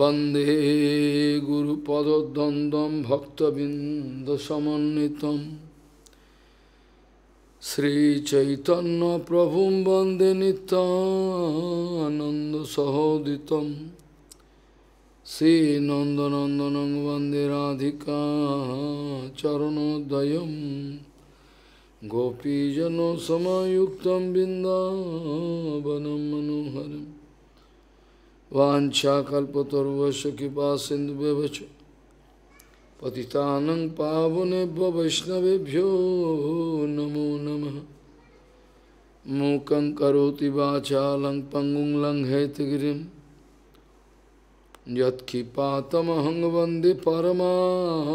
বন্দে গুরুপদ্বন্দ্বম ভক্তবৃন্দসমন্বিতম শ্রীচৈতন্য প্রভুম বন্দে নিত্যানন্দসহোদিত শ্রীনন্দনন্দন বন্দে রাধিকা চরণোদয় গোপীজন সামুক্ত বৃন্দাবন মনোহরম वाछाकल्पतरुश कृपा सिंधु व्यवच पतितानंग पावनेभ्य वैष्णवेभ्यो नमो नम मूक करोति वाचा लंग पंगुं लंघयतगिरिं यत्किपातमहं वन्दे परमानन्दमाधवं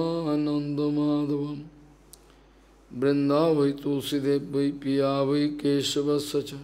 वृन्दावै तुलसीदेव वै पिया वै केशवस्य च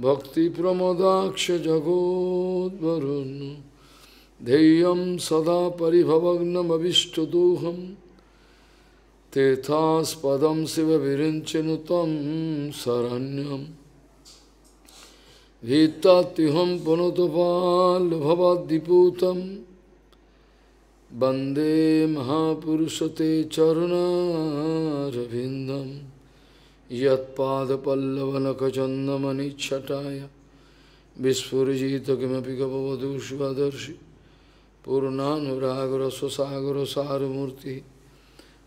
भक्तिप्रमोदाक्ष जगोद्वरुन् धैर्यं सदा परिभवग्नमविष्टदोहं तेथास्पदं शिवविरिञ्चनु त्वं शरण्यं भीत्तात्युहं पुनतपाल्भवद्दिपूतं वन्दे महापुरुष ते चरुणारविन्दम् यत्पादपल्लवनखचन्दमनिच्छटाय विस्फुजित किमपि गपवधूष्वदर्शि पूर्णानुरागरससागरसारमूर्ति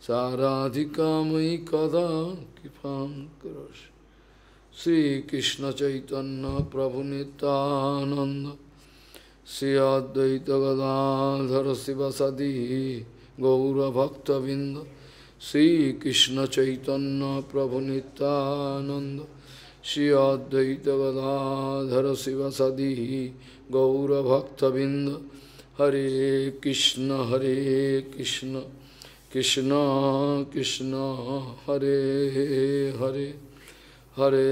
साराधिका मयि कदा कृपां करोषि श्रीकृष्णचैतन्यप्रभुनितानन्द श्री अद्वैतगदाधर शिवसदि गौरभक्तबिन्द श्री कृष्ण चैतन्य प्रभु नितानंद श्री अद्वैत गदाधर शिव सदी गौरभक्तबिंद हरे कृष्ण हरे कृष्ण कृष्ण कृष्ण हरे हरे हरे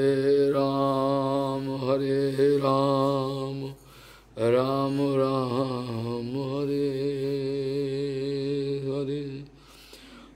राम हरे राम राम राम हरे हरे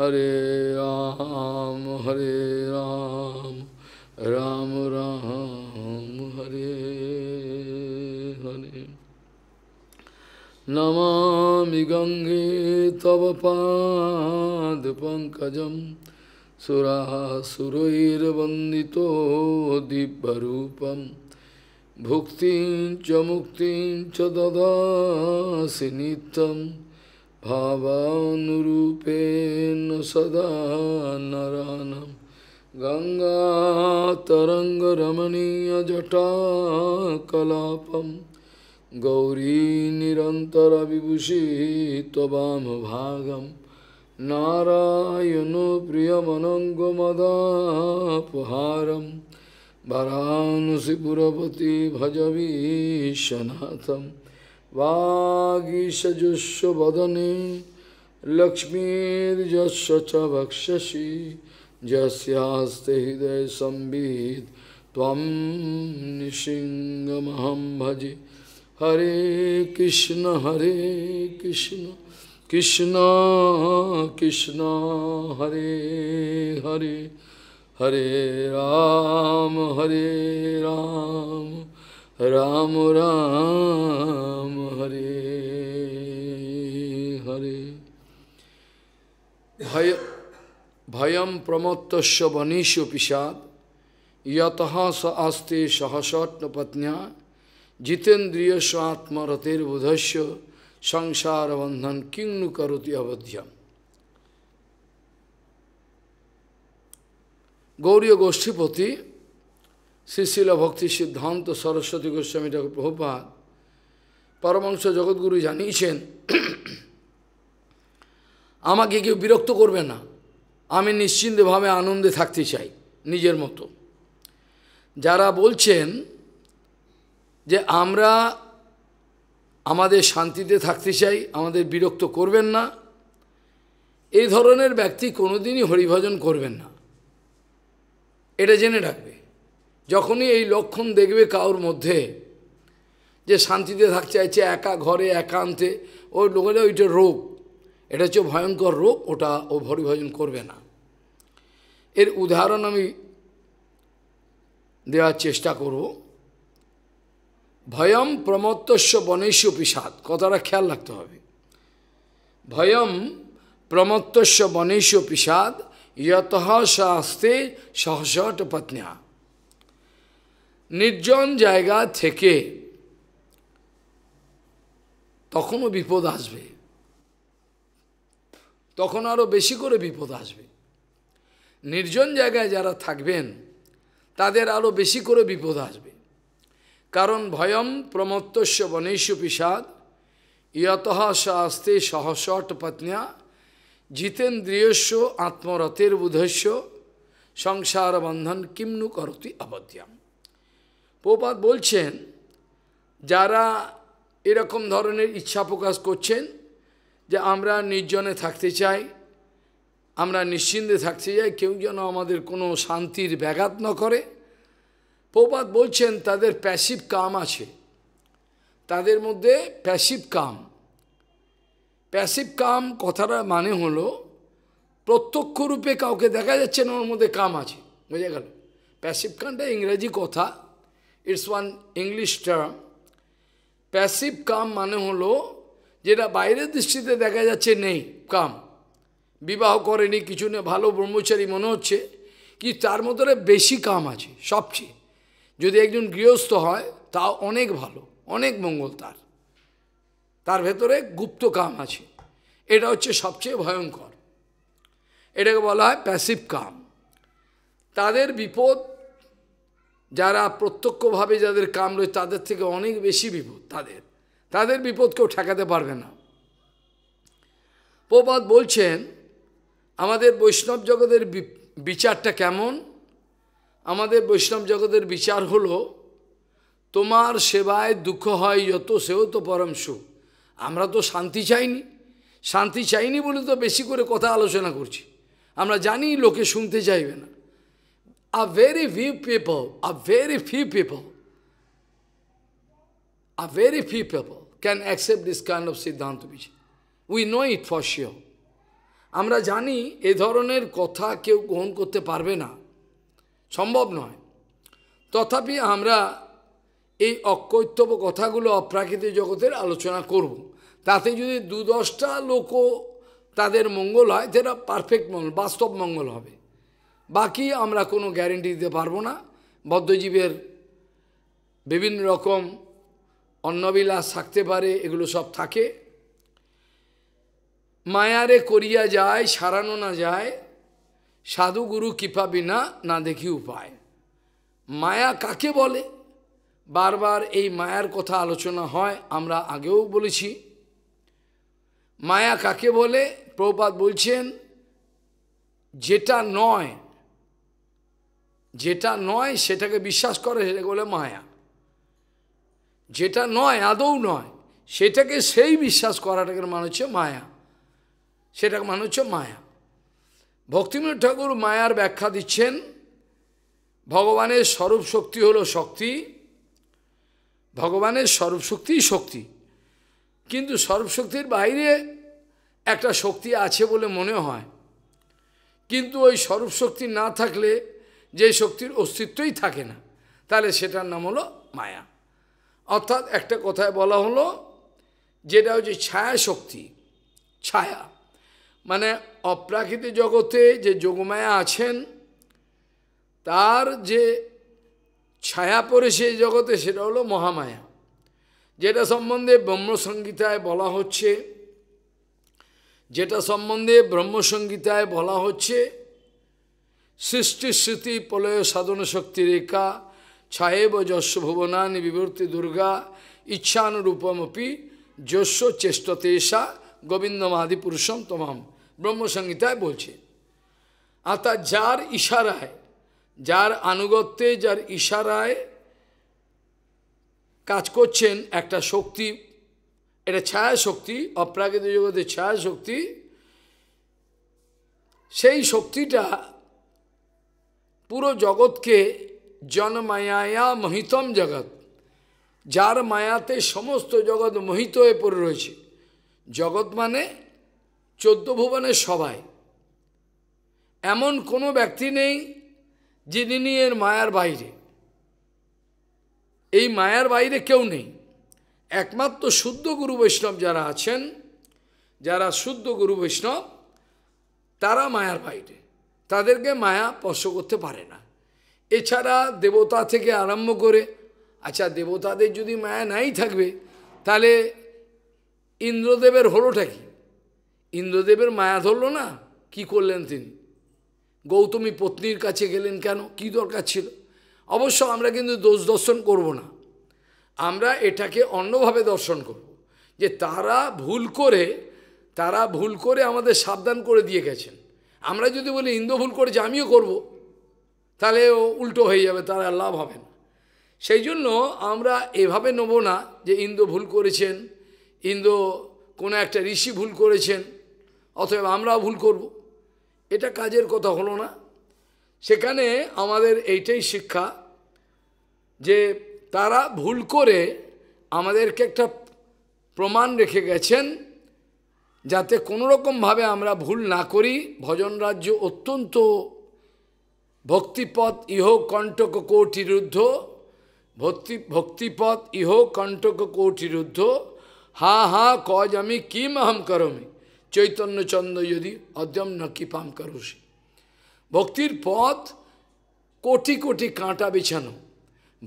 हरे राम हरे राम राम राम हरे हरे नमामि गंगे तव पाद पंकज सुरासुरैरवंदत दिव्य भुक्ति मुक्ति ददासी bhavanurupen sada naranam Ganga Taranga Ramaniya Jata Kalapam Gauri Nirantara Vibhushi Tobam Bhagam Narayano Priyamanango Madapuharam Varanasi Purapati Bhajavi Shanatham वागीशजुष्व वदने लक्ष्मीर्जस्व च भक्षसि जस्यास्ते हृदय संबित तम निशिंगमहम भजे हरे कृष्ण हरे कृष्ण कृष्ण कृष्ण हरे हरे हरे राम हरे राम, हरे राम রাম রাম হরে হরে ভয় প্রমত্তস্য বনীষ পিসাদ ইয়ত স আস্তে সহসত্নপত্ন্যা জিতেন্দ্রিয় স্বাত্মরতের বুধস্য সংসার বন্ধন কিংনু করতি অবধ্যম গৌরীয় গোষ্ঠীপতি শ্রীশিল ভক্তি সিদ্ধান্ত সরস্বতী গোস্বামী ঠাকুর প্রভুপাত পরমাংশ জগৎগুরু জানিয়েছেন আমাকে কেউ বিরক্ত করবে না আমি নিশ্চিন্তভাবে আনন্দে থাকতে চাই নিজের মতো যারা বলছেন যে আমরা আমাদের শান্তিতে থাকতে চাই আমাদের বিরক্ত করবেন না এই ধরনের ব্যক্তি কোনোদিনই হরিভজন করবেন না এটা জেনে রাখবে যখনই এই লক্ষণ দেখবে কাউর মধ্যে যে শান্তিতে থাকতে চাইছে একা ঘরে একান্তে ওই লোকেরা ওইটা রোগ এটা হচ্ছে ভয়ঙ্কর রোগ ওটা ও ভরিভজন করবে না এর উদাহরণ আমি দেওয়ার চেষ্টা করব ভয়ম প্রমত্তস্য বনেশ পিসাদ কথাটা খেয়াল রাখতে হবে ভয়ম প্রমত্তস্য বনেশ পিসাদ ইয়ত সাহস্তে সহসট পত্নী নির্জন জায়গা থেকে তখনও বিপদ আসবে তখন আরও বেশি করে বিপদ আসবে নির্জন জায়গায় যারা থাকবেন তাদের আরও বেশি করে বিপদ আসবে কারণ ভয়ম প্রমত্তস্য বনেশ্য পিসাদ ইয়ত শাস্তে সহসট পত্নিয়া জিতেন্দ্রিয়স্য আত্মরতের বুধস্য সংসার বন্ধন কিমনু করতি অবদ্যাম প্রপাত বলছেন যারা এরকম ধরনের ইচ্ছা প্রকাশ করছেন যে আমরা নির্জনে থাকতে চাই আমরা নিশ্চিন্তে থাকতে চাই কেউ যেন আমাদের কোনো শান্তির ব্যাঘাত না করে প্রপাত বলছেন তাদের প্যাসিভ কাম আছে তাদের মধ্যে প্যাসিভ কাম প্যাসিভ কাম কথাটা মানে হলো প্রত্যক্ষরূপে কাউকে দেখা যাচ্ছে না ওর মধ্যে কাম আছে বোঝা গেল প্যাসিভ কামটা ইংরেজি কথা it's one English term passive কাম মানে হলো যেটা বাইরের দৃষ্টিতে দেখা যাচ্ছে নেই কাম বিবাহ করেনি কিছু নেই ভালো ব্রহ্মচারী মনে হচ্ছে কি তার মধ্যে বেশি কাম আছে সবচেয়ে যদি একজন গৃহস্থ হয় তা অনেক ভালো অনেক মঙ্গল তার তার ভেতরে গুপ্ত কাম আছে এটা হচ্ছে সবচেয়ে ভয়ঙ্কর এটাকে বলা হয় প্যাসিভ কাম তাদের বিপদ যারা প্রত্যক্ষভাবে যাদের কাম রয়েছে তাদের থেকে অনেক বেশি বিপদ তাদের তাদের বিপদ কেউ ঠেকাতে পারবে না প্রপাত বলছেন আমাদের বৈষ্ণব জগতের বিচারটা কেমন আমাদের বৈষ্ণব জগতের বিচার হলো তোমার সেবায় দুঃখ হয় যত সেও তো পরম সুখ আমরা তো শান্তি চাইনি শান্তি চাইনি বলে তো বেশি করে কথা আলোচনা করছি আমরা জানি লোকে শুনতে চাইবে না A very few people, a very few people, a very few people can accept this kind of Siddhanta Vijay. We know it for sure. আমরা জানি এ ধরনের কথা কেউ গ্রহণ করতে পারবে না সম্ভব নয় তথাপি আমরা এই অকৈত্যব কথাগুলো অপ্রাকৃতিক জগতের আলোচনা করব। তাতে যদি দু দশটা লোকও তাদের মঙ্গল হয় সেটা পারফেক্ট মঙ্গল বাস্তব মঙ্গল হবে বাকি আমরা কোনো গ্যারেন্টি দিতে পারবো না বদ্ধজীবের বিভিন্ন রকম অন্নবিলাস থাকতে পারে এগুলো সব থাকে মায়ারে করিয়া যায় সারানো না যায় সাধুগুরু কৃপা বিনা না দেখি উপায় মায়া কাকে বলে বারবার এই মায়ার কথা আলোচনা হয় আমরা আগেও বলেছি মায়া কাকে বলে প্রপাত বলছেন যেটা নয় যেটা নয় সেটাকে বিশ্বাস করে সেটাকে বলে মায়া যেটা নয় আদৌ নয় সেটাকে সেই বিশ্বাস করাটাকে মানে হচ্ছে মায়া সেটাকে মানে হচ্ছে মায়া ভক্তিবিনোদ ঠাকুর মায়ার ব্যাখ্যা দিচ্ছেন ভগবানের স্বরূপ শক্তি হলো শক্তি ভগবানের স্বরূপ শক্তি শক্তি কিন্তু শক্তির বাইরে একটা শক্তি আছে বলে মনে হয় কিন্তু ওই স্বরূপ শক্তি না থাকলে যে শক্তির অস্তিত্বই থাকে না তাহলে সেটার নাম হলো মায়া অর্থাৎ একটা কথায় বলা হলো যেটা হচ্ছে ছায়া শক্তি ছায়া মানে অপ্রাকৃত জগতে যে যোগমায়া আছেন তার যে ছায়া পড়েছে সেই জগতে সেটা হলো মহামায়া যেটা সম্বন্ধে ব্রহ্মসংগীতায় বলা হচ্ছে যেটা সম্বন্ধে ব্রহ্মসংগীতায় বলা হচ্ছে স্মৃতি প্রলয় সাধন শক্তি রেখা ছায়েব যশ ভুবনানি বিভূর্তি দুর্গা ইচ্ছানুরূপমপি যশ চেষ্টতেষা গোবিন্দ মহাদিপুরুষম পুরুষম তমাম ব্রহ্মসংহিতায় বলছে আতা যার ইশারায় যার আনুগত্যে যার ইশারায় কাজ করছেন একটা শক্তি এটা ছায়া শক্তি অপ্রাকৃত জগতের ছায়া শক্তি সেই শক্তিটা পুরো জগৎকে জনমায়া মহিতম জগৎ যার মায়াতে সমস্ত জগৎ মোহিত হয়ে পড়ে রয়েছে জগৎ মানে চোদ্দ ভুবনের সবাই এমন কোনো ব্যক্তি নেই যিনি এর মায়ার বাইরে এই মায়ার বাইরে কেউ নেই একমাত্র শুদ্ধ গুরু বৈষ্ণব যারা আছেন যারা শুদ্ধ গুরু বৈষ্ণব তারা মায়ার বাইরে তাদেরকে মায়া স্পর্শ করতে পারে না এছাড়া দেবতা থেকে আরম্ভ করে আচ্ছা দেবতাদের যদি মায়া নাই থাকবে তাহলে ইন্দ্রদেবের হলোটা কি ইন্দ্রদেবের মায়া ধরল না কি করলেন তিনি গৌতমী পত্নীর কাছে গেলেন কেন কি দরকার ছিল অবশ্য আমরা কিন্তু দোষ দর্শন করব না আমরা এটাকে অন্যভাবে দর্শন করব যে তারা ভুল করে তারা ভুল করে আমাদের সাবধান করে দিয়ে গেছেন আমরা যদি বলি হিন্দু ভুল করেছে আমিও করব। তাহলে উল্টো হয়ে যাবে তারা লাভ হবে না সেই জন্য আমরা এভাবে নেব না যে ইন্দো ভুল করেছেন ইন্দো কোনো একটা ঋষি ভুল করেছেন অথবা আমরাও ভুল করব। এটা কাজের কথা হলো না সেখানে আমাদের এইটাই শিক্ষা যে তারা ভুল করে আমাদেরকে একটা প্রমাণ রেখে গেছেন যাতে কোনোরকমভাবে আমরা ভুল না করি ভজন রাজ্য অত্যন্ত ভক্তিপথ ইহ কণ্টক কৌটিরুদ্ধ ভক্তি ভক্তিপথ ইহ কণ্টক কৌটিরুদ্ধ হা হা কজ আমি কিম আহম করমি চৈতন্যচন্দ্র যদি অদ্যম নকি পাম করুষি ভক্তির পথ কোটি কোটি কাঁটা বিছানো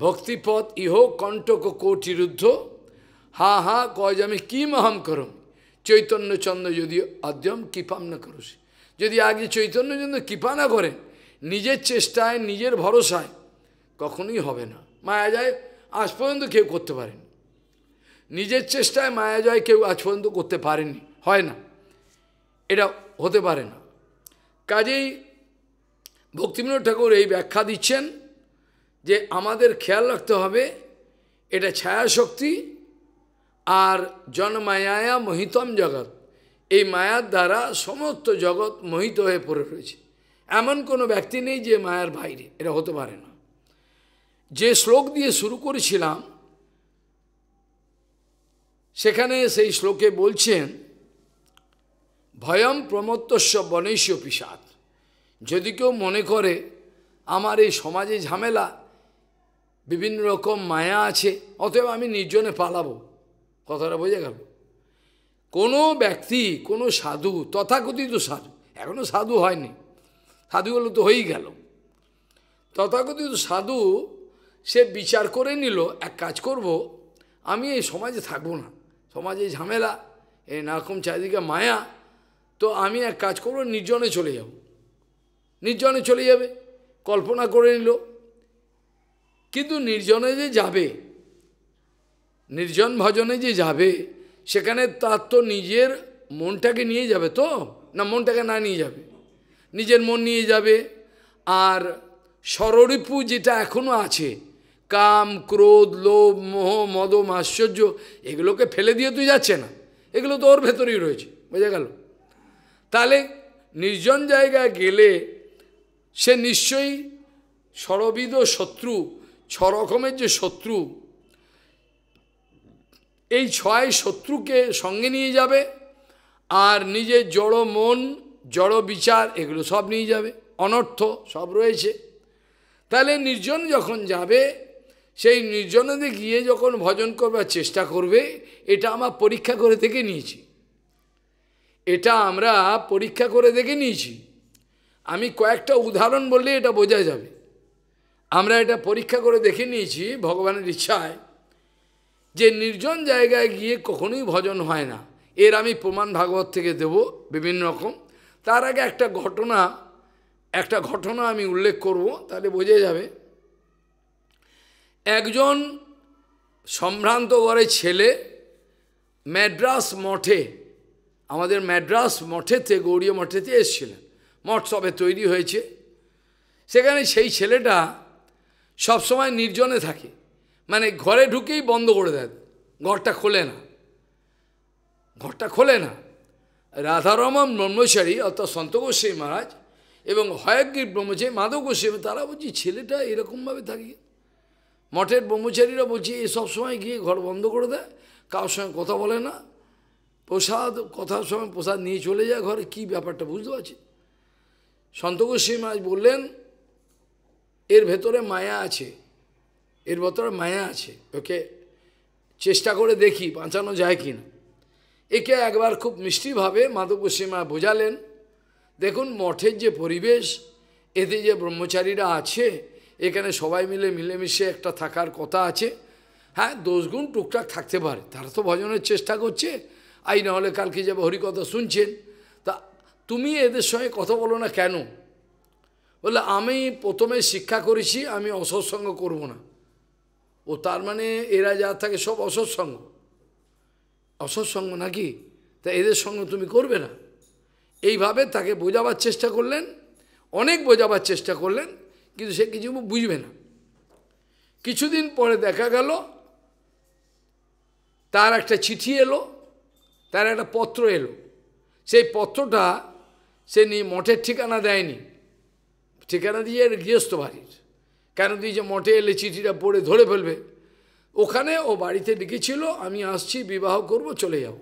ভক্তিপথ ইহ কণ্টক কৌটিরুদ্ধ হা হা কজ আমি কিম আহম করমি চৈতন্যচন্দ্র যদি অদ্যম কৃপাম না করুসি যদি আগে চৈতন্যচন্দ্র কৃপা না করেন নিজের চেষ্টায় নিজের ভরসায় কখনোই হবে না মায়া যায় আজ পর্যন্ত কেউ করতে পারেন নিজের চেষ্টায় মায়া যায় কেউ আজ পর্যন্ত করতে পারেনি হয় না এটা হতে পারে না কাজেই ভক্তিবিনোদ ঠাকুর এই ব্যাখ্যা দিচ্ছেন যে আমাদের খেয়াল রাখতে হবে এটা ছায়া শক্তি আর জনমায়া মোহিতম জগৎ এই মায়ার দ্বারা সমস্ত জগৎ মোহিত হয়ে পড়ে রয়েছে এমন কোনো ব্যক্তি নেই যে মায়ার বাইরে এটা হতে পারে না যে শ্লোক দিয়ে শুরু করেছিলাম সেখানে সেই শ্লোকে বলছেন ভয়ম প্রমত্তস্ব বনেশ পিসাদ যদি কেউ মনে করে আমার এই সমাজে ঝামেলা বিভিন্ন রকম মায়া আছে অতএব আমি নির্জনে পালাবো কথাটা বোঝা গেল কোনো ব্যক্তি কোনো সাধু তথাকথিত সাধু এখনও সাধু হয়নি সাধু তো হয়েই গেল তথাকথিত সাধু সে বিচার করে নিল এক কাজ করব আমি এই সমাজে থাকবো না সমাজে ঝামেলা এই নারকম চারিদিকে মায়া তো আমি এক কাজ করব নির্জনে চলে যাব নির্জনে চলে যাবে কল্পনা করে নিল কিন্তু নির্জনে যে যাবে নির্জন ভজনে যে যাবে সেখানে তার তো নিজের মনটাকে নিয়ে যাবে তো না মনটাকে না নিয়ে যাবে নিজের মন নিয়ে যাবে আর সররিপু যেটা এখনও আছে কাম ক্রোধ লোভ মোহ মদম আশ্চর্য এগুলোকে ফেলে দিয়ে তুই যাচ্ছে না এগুলো তো ওর ভেতরেই রয়েছে বোঝা গেল তাহলে নির্জন জায়গায় গেলে সে নিশ্চয়ই সরবিদ শত্রু ছ রকমের যে শত্রু এই ছয় শত্রুকে সঙ্গে নিয়ে যাবে আর নিজের জড়ো মন জড়ো বিচার এগুলো সব নিয়ে যাবে অনর্থ সব রয়েছে তাহলে নির্জন যখন যাবে সেই নির্জনদের গিয়ে যখন ভজন করবার চেষ্টা করবে এটা আমার পরীক্ষা করে থেকে নিয়েছি এটা আমরা পরীক্ষা করে দেখে নিয়েছি আমি কয়েকটা উদাহরণ বললে এটা বোঝা যাবে আমরা এটা পরীক্ষা করে দেখে নিয়েছি ভগবানের ইচ্ছায় যে নির্জন জায়গায় গিয়ে কখনোই ভজন হয় না এর আমি প্রমাণ ভাগবত থেকে দেব বিভিন্ন রকম তার আগে একটা ঘটনা একটা ঘটনা আমি উল্লেখ করব তাহলে বোঝা যাবে একজন সম্ভ্রান্ত ঘরে ছেলে ম্যাড্রাস মঠে আমাদের ম্যাড্রাস মঠেতে গৌরীয় মঠেতে এসেছিলেন মঠ সবে তৈরি হয়েছে সেখানে সেই ছেলেটা সবসময় নির্জনে থাকে মানে ঘরে ঢুকেই বন্ধ করে দেয় ঘরটা খোলে না ঘরটা খোলে না রাধারমন ব্রহ্মচারী অর্থাৎ সন্ত গোস্বামী মহারাজ এবং হয়গ্রীব ব্রহ্মচারী মাধব গোস্বামী তারা বলছি ছেলেটা এরকমভাবে থাকি মঠের ব্রহ্মচারীরা বলছি সব সময় গিয়ে ঘর বন্ধ করে দেয় কারোর সঙ্গে কথা বলে না প্রসাদ কথার সময় প্রসাদ নিয়ে চলে যায় ঘরে কি ব্যাপারটা বুঝতে পারছি সন্ত গোস্বামী মহারাজ বললেন এর ভেতরে মায়া আছে এর ভেতরে মায়া আছে ওকে চেষ্টা করে দেখি বাঁচানো যায় কি না একে একবার খুব মিষ্টিভাবে মাধবসীমা বোঝালেন দেখুন মঠের যে পরিবেশ এতে যে ব্রহ্মচারীরা আছে এখানে সবাই মিলে মিলেমিশে একটা থাকার কথা আছে হ্যাঁ দোষগুণ টুকটাক থাকতে পারে তারা তো ভজনের চেষ্টা করছে আই নাহলে কালকে যাবে হরিকথা শুনছেন তা তুমি এদের সঙ্গে কথা বলো না কেন বলে আমি প্রথমে শিক্ষা করেছি আমি অসৎসঙ্গ করব না ও তার মানে এরা যা থাকে সব অসৎসঙ্গ অসৎসঙ্গ নাকি তা এদের সঙ্গে তুমি করবে না এইভাবে তাকে বোঝাবার চেষ্টা করলেন অনেক বোঝাবার চেষ্টা করলেন কিন্তু সে কিছু বুঝবে না কিছুদিন পরে দেখা গেল তার একটা চিঠি এলো তার একটা পত্র এলো সেই পত্রটা সে নিয়ে মঠের ঠিকানা দেয়নি ঠিকানা দিয়ে গৃহস্থ বাড়ির কেন তুই যে মঠে এলে চিঠিটা পড়ে ধরে ফেলবে ওখানে ও বাড়িতে ডেকেছিল আমি আসছি বিবাহ করব চলে যাব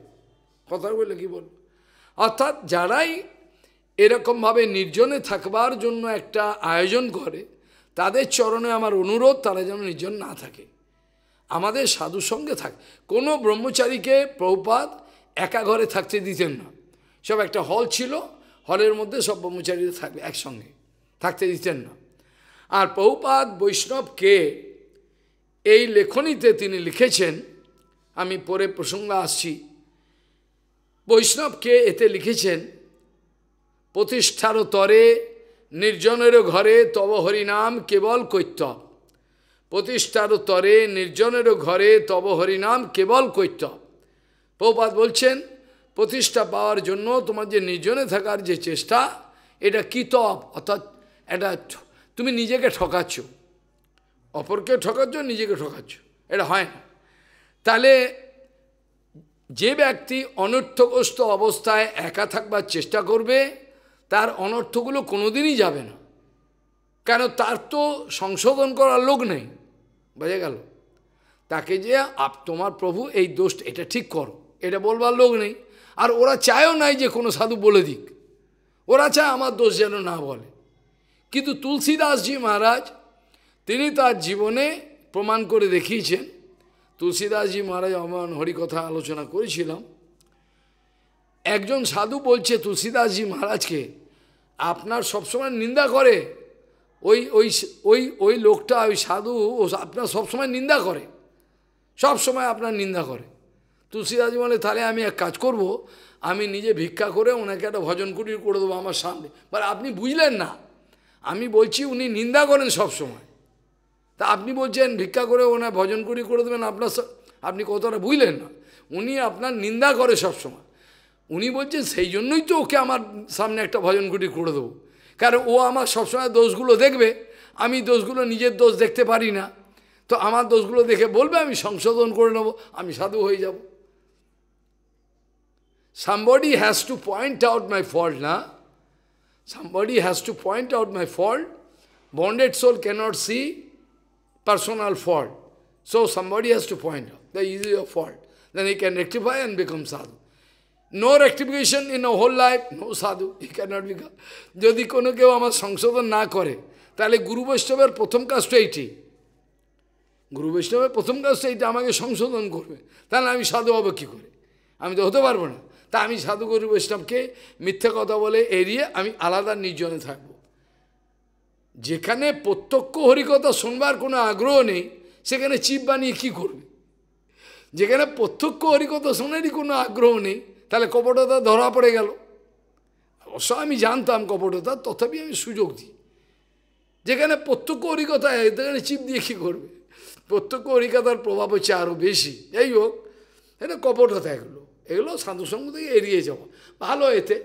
কথা বলে কি বল অর্থাৎ যারাই এরকমভাবে নির্জনে থাকবার জন্য একটা আয়োজন করে তাদের চরণে আমার অনুরোধ তারা যেন নির্জন না থাকে আমাদের সাধু সঙ্গে থাকে কোনো ব্রহ্মচারীকে প্রপাত একা ঘরে থাকতে দিতেন না সব একটা হল ছিল হলের মধ্যে সব ব্রহ্মচারীরা থাকবে একসঙ্গে থাকতে দিতেন না আর পৌপাদ বৈষ্ণবকে এই লেখনীতে তিনি লিখেছেন আমি পরে প্রসঙ্গে আসছি বৈষ্ণবকে এতে লিখেছেন প্রতিষ্ঠার তরে নির্জনের ঘরে তব হরিনাম কেবল কৈত্য প্রতিষ্ঠার তরে নির্জনের ঘরে তব হরিনাম কেবল কৈত্য পৌপাত বলছেন প্রতিষ্ঠা পাওয়ার জন্য তোমার যে নির্জনে থাকার যে চেষ্টা এটা কী অর্থাৎ এটা তুমি নিজেকে ঠকাচ্ছ অপরকে ঠকাচ্ছ নিজেকে ঠকাচ্ছ এটা হয় না তাহলে যে ব্যক্তি অনর্থগ্রস্ত অবস্থায় একা থাকবার চেষ্টা করবে তার অনর্থগুলো কোনোদিনই যাবে না কেন তার তো সংশোধন করার লোক নেই বোঝা গেল তাকে যে আপ তোমার প্রভু এই দোষ এটা ঠিক করো এটা বলবার লোক নেই আর ওরা চায়ও নাই যে কোনো সাধু বলে দিক ওরা চায় আমার দোষ যেন না বলে কিন্তু তুলসীদাসজি মহারাজ তিনি তার জীবনে প্রমাণ করে দেখিয়েছেন তুলসীদাসজি মহারাজ আমার হরিকথা আলোচনা করেছিলাম একজন সাধু বলছে তুলসীদাসজি মহারাজকে আপনার সবসময় নিন্দা করে ওই ওই ওই ওই লোকটা ওই সাধু আপনার সবসময় নিন্দা করে সব সময় আপনার নিন্দা করে তুলসীদাসজি বলে তাহলে আমি এক কাজ করব আমি নিজে ভিক্ষা করে ওনাকে একটা ভজন কুটির করে দেবো আমার সামনে বা আপনি বুঝলেন না আমি বলছি উনি নিন্দা করেন সব সময়। তা আপনি বলছেন ভিক্ষা করে ওনার ভজন করি করে দেবেন আপনার আপনি কতটা বুঝলেন না উনি আপনার নিন্দা করে সব সময়। উনি বলছেন সেই জন্যই তো ওকে আমার সামনে একটা ভজন কুটি করে দেবো কারণ ও আমার সবসময় দোষগুলো দেখবে আমি দোষগুলো নিজের দোষ দেখতে পারি না তো আমার দোষগুলো দেখে বলবে আমি সংশোধন করে নেব আমি সাধু হয়ে যাব somebody has to point out my fault না Somebody has to point out my fault. Bonded soul cannot see personal fault. So somebody has to point out. the easy of fault. Then he can rectify and become sadhu. No rectification in a whole life, no sadhu. He cannot become. Jodi kono keva ma sangsodhan na kore. Tale Guru Vaishnavar pratham কাজটা এইটি Guru Vaishnavar pratham কাজটা এইটা amake sangsodhan করবে Tale ami sadhu abakki kore. Ami to তো parbo na. তা আমি সাধুগুরু বৈষ্ণবকে মিথ্যে কথা বলে এড়িয়ে আমি আলাদা নির্জনে থাকব যেখানে প্রত্যক্ষ হরিকথা শুনবার কোনো আগ্রহ নেই সেখানে চিপ বানিয়ে কী করবে যেখানে প্রত্যক্ষ হরিকথা শোনারই কোনো আগ্রহ নেই তাহলে কপটতা ধরা পড়ে গেল অবশ্য আমি জানতাম কপটতা তথাপি আমি সুযোগ দিই যেখানে প্রত্যক্ষ হরিকথা সেখানে চিপ দিয়ে কী করবে প্রত্যক্ষ হরিকথার প্রভাব হচ্ছে আরও বেশি যাই হোক এটা কপটতা এগুলো এগুলো সাধুসঙ্গ থেকে এড়িয়ে যাওয়া ভালো এতে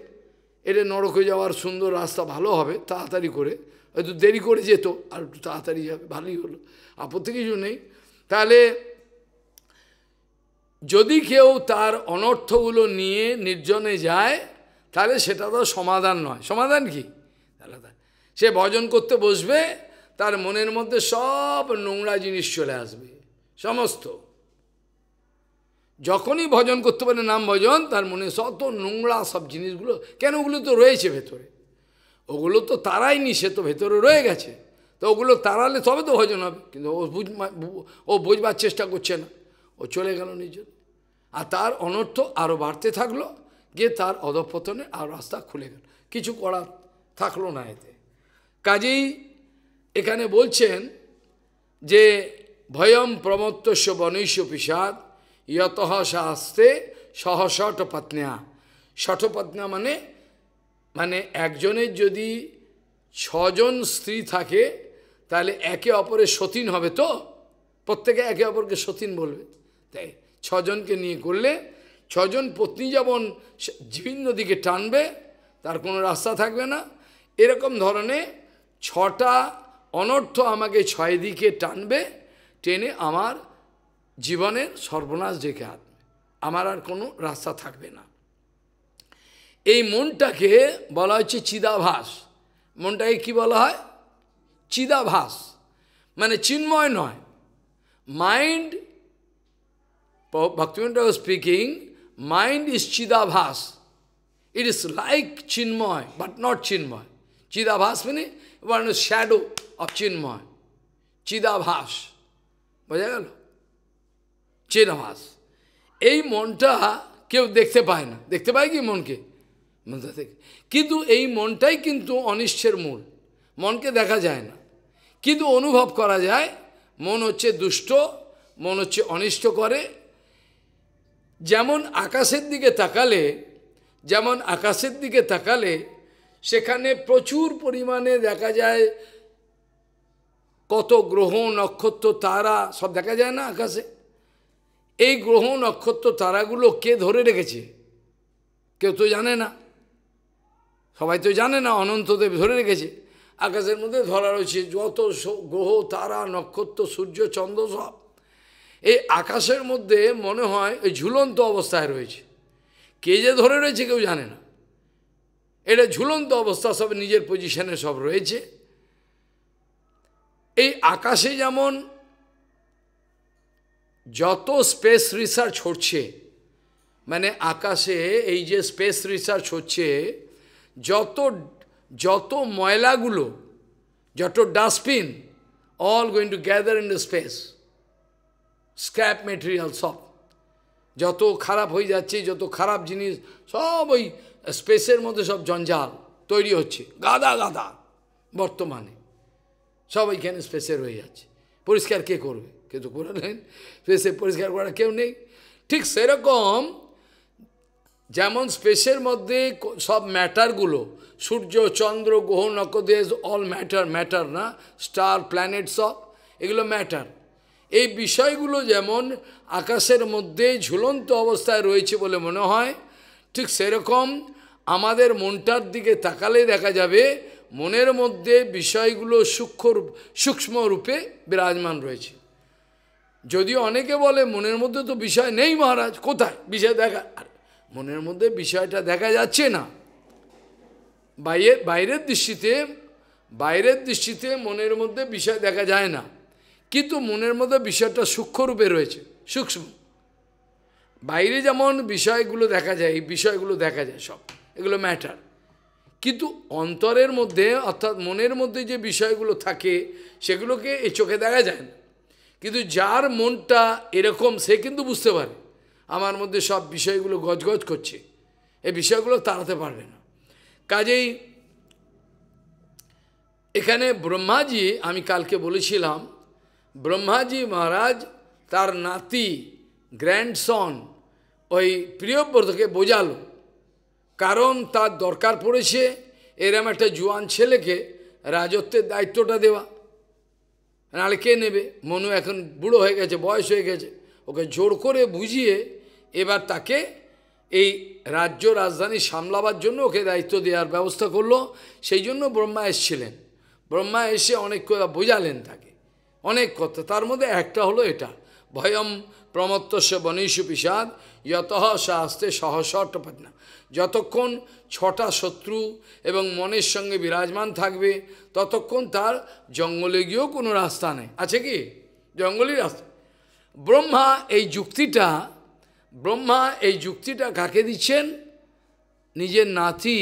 এটে নরকে যাওয়ার সুন্দর রাস্তা ভালো হবে তাড়াতাড়ি করে হয়তো দেরি করে যেত আর একটু তাড়াতাড়ি যাবে ভালোই হলো আপত্তি কিছু নেই তাহলে যদি কেউ তার অনর্থগুলো নিয়ে নির্জনে যায় তাহলে সেটা তো সমাধান নয় সমাধান কি আলাদা সে ভজন করতে বসবে তার মনের মধ্যে সব নোংরা জিনিস চলে আসবে সমস্ত যখনই ভজন করতে পারে নাম ভজন তার মনে শত নোংরা সব জিনিসগুলো কেন ওগুলো তো রয়েছে ভেতরে ওগুলো তো তারাই নি সে তো ভেতরে রয়ে গেছে তো ওগুলো তাড়ালে তবে তো ভজন হবে কিন্তু ও বুঝ ও বুঝবার চেষ্টা করছে না ও চলে গেল নিজের আর তার অনর্থ আরও বাড়তে থাকলো গিয়ে তার অধপতনে আর রাস্তা খুলে গেল কিছু করার থাকলো না এতে কাজেই এখানে বলছেন যে ভয়ম প্রমত্তস্য বনৈশ্য পিসাদ ইয়তহ শাস্তে সহ পত্নিয়া শটপত্না মানে মানে একজনের যদি ছজন স্ত্রী থাকে তাহলে একে অপরের সতীন হবে তো প্রত্যেকে একে অপরকে সতীন বলবে তাই ছজনকে নিয়ে করলে ছজন পত্নী যেমন বিভিন্ন দিকে টানবে তার কোনো রাস্তা থাকবে না এরকম ধরনের ছটা অনর্থ আমাকে ছয় দিকে টানবে টেনে আমার জীবনের সর্বনাশ ডেকে আসবে আমার আর কোনো রাস্তা থাকবে না এই মনটাকে বলা হচ্ছে চিদাভাস মনটাকে কি বলা হয় চিদাভাস মানে চিন্ময় নয় মাইন্ড ভক্তিমন্ড স্পিকিং মাইন্ড ইজ চিদাভাস ইট is লাইক চিন্ময় বাট নট চিন্ময় চিদাভাস means মানে one শ্যাডো অফ চিন্ময় Chidabhas. বোঝা গেল চেনাভাস এই মনটা কেউ দেখতে পায় না দেখতে পায় কি মনকে মনটা থেকে কিন্তু এই মনটাই কিন্তু অনিশ্চের মূল মনকে দেখা যায় না কিন্তু অনুভব করা যায় মন হচ্ছে দুষ্ট মন হচ্ছে অনিষ্ট করে যেমন আকাশের দিকে তাকালে যেমন আকাশের দিকে তাকালে সেখানে প্রচুর পরিমাণে দেখা যায় কত গ্রহ নক্ষত্র তারা সব দেখা যায় না আকাশে এই গ্রহ নক্ষত্র তারাগুলো কে ধরে রেখেছে কেউ তো জানে না সবাই তো জানে না অনন্তদেব ধরে রেখেছে আকাশের মধ্যে ধরা রয়েছে যত গ্রহ তারা নক্ষত্র সূর্য চন্দ্র সব এই আকাশের মধ্যে মনে হয় ওই ঝুলন্ত অবস্থায় রয়েছে কে যে ধরে রয়েছে কেউ জানে না এটা ঝুলন্ত অবস্থা সব নিজের পজিশনে সব রয়েছে এই আকাশে যেমন যত স্পেস রিসার্চ হচ্ছে মানে আকাশে এই যে স্পেস রিসার্চ হচ্ছে যত যত ময়লাগুলো যত dustbin all going to gather in the space scrap material সব যত খারাপ হয়ে যাচ্ছে যত খারাপ জিনিস সব ওই স্পেসের মধ্যে সব জঞ্জাল তৈরি হচ্ছে গাদা গাদা বর্তমানে সব ওইখানে স্পেসে রয়ে যাচ্ছে পরিষ্কার কে করবে কিন্তু করে নেন সে পরিষ্কার করার কেউ নেই ঠিক সেরকম যেমন স্পেসের মধ্যে সব ম্যাটারগুলো সূর্য চন্দ্র গ্রহ নকদেশ অল ম্যাটার ম্যাটার না স্টার প্ল্যানেট সব এগুলো ম্যাটার এই বিষয়গুলো যেমন আকাশের মধ্যে ঝুলন্ত অবস্থায় রয়েছে বলে মনে হয় ঠিক সেরকম আমাদের মনটার দিকে তাকালে দেখা যাবে মনের মধ্যে বিষয়গুলো সূক্ষ্ম সূক্ষ্মরূপে বিরাজমান রয়েছে যদিও অনেকে বলে মনের মধ্যে তো বিষয় নেই মহারাজ কোথায় বিষয় দেখা মনের মধ্যে বিষয়টা দেখা যাচ্ছে না বাইরে বাইরের দৃষ্টিতে বাইরের দৃষ্টিতে মনের মধ্যে বিষয় দেখা যায় না কিন্তু মনের মধ্যে বিষয়টা সূক্ষ্মরূপে রয়েছে সূক্ষ্ম বাইরে যেমন বিষয়গুলো দেখা যায় এই বিষয়গুলো দেখা যায় সব এগুলো ম্যাটার কিন্তু অন্তরের মধ্যে অর্থাৎ মনের মধ্যে যে বিষয়গুলো থাকে সেগুলোকে এ চোখে দেখা যায় না কিন্তু যার মনটা এরকম সে কিন্তু বুঝতে পারে আমার মধ্যে সব বিষয়গুলো গজগজ করছে এই বিষয়গুলো তাড়াতে পারবে না কাজেই এখানে ব্রহ্মাজি আমি কালকে বলেছিলাম ব্রহ্মাজি মহারাজ তার নাতি গ্র্যান্ডসন ওই প্রিয়ব্রতকে বোঝালো কারণ তার দরকার পড়েছে এরম একটা জুয়ান ছেলেকে রাজত্বের দায়িত্বটা দেওয়া নাহলে কে নেবে মনু এখন বুড়ো হয়ে গেছে বয়স হয়ে গেছে ওকে জোর করে বুঝিয়ে এবার তাকে এই রাজ্য রাজধানী সামলাবার জন্য ওকে দায়িত্ব দেওয়ার ব্যবস্থা করলো সেই জন্য ব্রহ্মা এসছিলেন ব্রহ্মা এসে অনেক কথা বোঝালেন তাকে অনেক কথা তার মধ্যে একটা হলো এটা ভয়ম প্রমত্তস্য বনীষু পিসাদ যত শাস্তে না যতক্ষণ ছটা শত্রু এবং মনের সঙ্গে বিরাজমান থাকবে ততক্ষণ তার জঙ্গলে গিয়েও কোনো রাস্তা নেই আছে কি জঙ্গলই রাস্তা ব্রহ্মা এই যুক্তিটা ব্রহ্মা এই যুক্তিটা কাকে দিচ্ছেন নিজের নাতি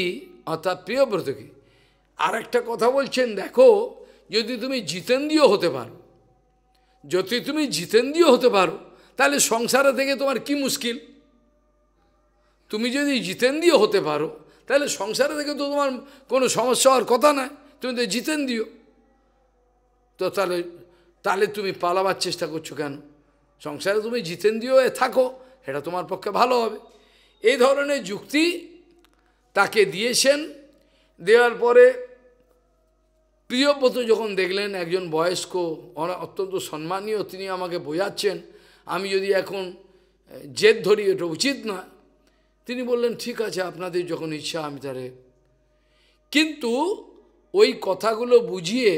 অর্থাৎ প্রিয়ব্রতকে আর একটা কথা বলছেন দেখো যদি তুমি জিতেন্দ্রীয় হতে পারো যদি তুমি জিতেন্দ্রীয় হতে পারো তাহলে সংসারে থেকে তোমার কি মুশকিল তুমি যদি জিতেন্দ্রীয় হতে পারো তাহলে সংসারে থেকে তো তোমার কোনো সমস্যা হওয়ার কথা নয় তুমি তো জিতেন্দ্রীয় তো তাহলে তাহলে তুমি পালাবার চেষ্টা করছো কেন সংসারে তুমি জিতেন্দ্রীয় হয়ে থাকো সেটা তোমার পক্ষে ভালো হবে এই ধরনের যুক্তি তাকে দিয়েছেন দেওয়ার পরে প্রিয়ব্রত যখন দেখলেন একজন বয়স্ক অত্যন্ত সম্মানীয় তিনি আমাকে বোঝাচ্ছেন আমি যদি এখন জেদ ধরি এটা উচিত না তিনি বললেন ঠিক আছে আপনাদের যখন ইচ্ছা আমি তারে কিন্তু ওই কথাগুলো বুঝিয়ে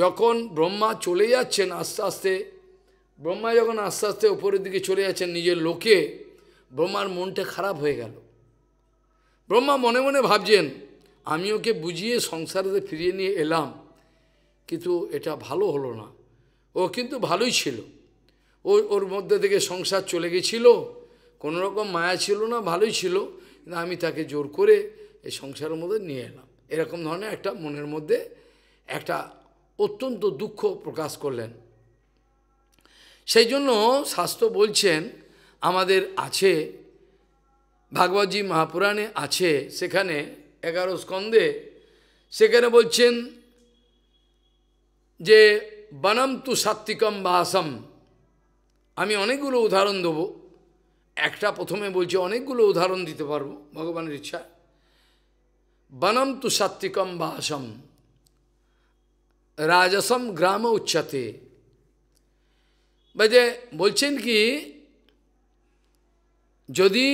যখন ব্রহ্মা চলে যাচ্ছেন আস্তে আস্তে ব্রহ্মা যখন আস্তে আস্তে ওপরের দিকে চলে যাচ্ছেন নিজের লোকে ব্রহ্মার মনটা খারাপ হয়ে গেল ব্রহ্মা মনে মনে ভাবছেন আমি ওকে বুঝিয়ে সংসারে ফিরিয়ে নিয়ে এলাম কিন্তু এটা ভালো হলো না ও কিন্তু ভালোই ছিল ও ওর মধ্যে থেকে সংসার চলে গেছিলো কোনো রকম মায়া ছিল না ভালোই ছিল কিন্তু আমি তাকে জোর করে এই সংসারের মধ্যে নিয়ে এলাম এরকম ধরনের একটা মনের মধ্যে একটা অত্যন্ত দুঃখ প্রকাশ করলেন সেই জন্য শাস্ত্র বলছেন আমাদের আছে ভাগবতী মহাপুরাণে আছে সেখানে এগারো স্কন্ধে সেখানে বলছেন যে বনম তু সাত্বিকম বাসম আমি অনেকগুলো উদাহরণ দেবো একটা প্রথমে বলছে অনেকগুলো উদাহরণ দিতে পারবো ভগবানের ইচ্ছা বনম তু সাত্বিকম বাসম রাজসম গ্রাম উচ্চতে বাজে বলছেন কি যদি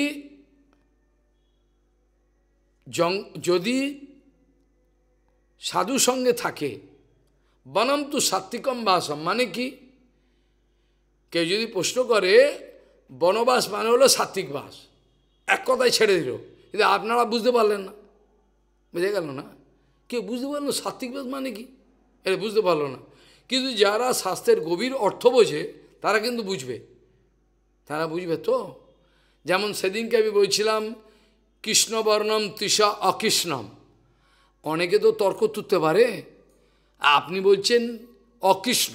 জং যদি সাধু সঙ্গে থাকে বনম তু সাত্বিকম বাসম মানে কি কেউ যদি প্রশ্ন করে বনবাস মানে হলো সাত্বিক বাস এক কথায় ছেড়ে দিল কিন্তু আপনারা বুঝতে পারলেন না বুঝে গেল না কেউ বুঝতে পারলো সাত্বিক বাস মানে কি এটা বুঝতে পারলো না কিন্তু যারা স্বাস্থ্যের গভীর অর্থ বোঝে তারা কিন্তু বুঝবে তারা বুঝবে তো যেমন সেদিনকে আমি বলছিলাম কৃষ্ণবর্ণম তৃষা অকৃষ্ণম অনেকে তো তর্ক তুলতে পারে আপনি বলছেন অকৃষ্ণ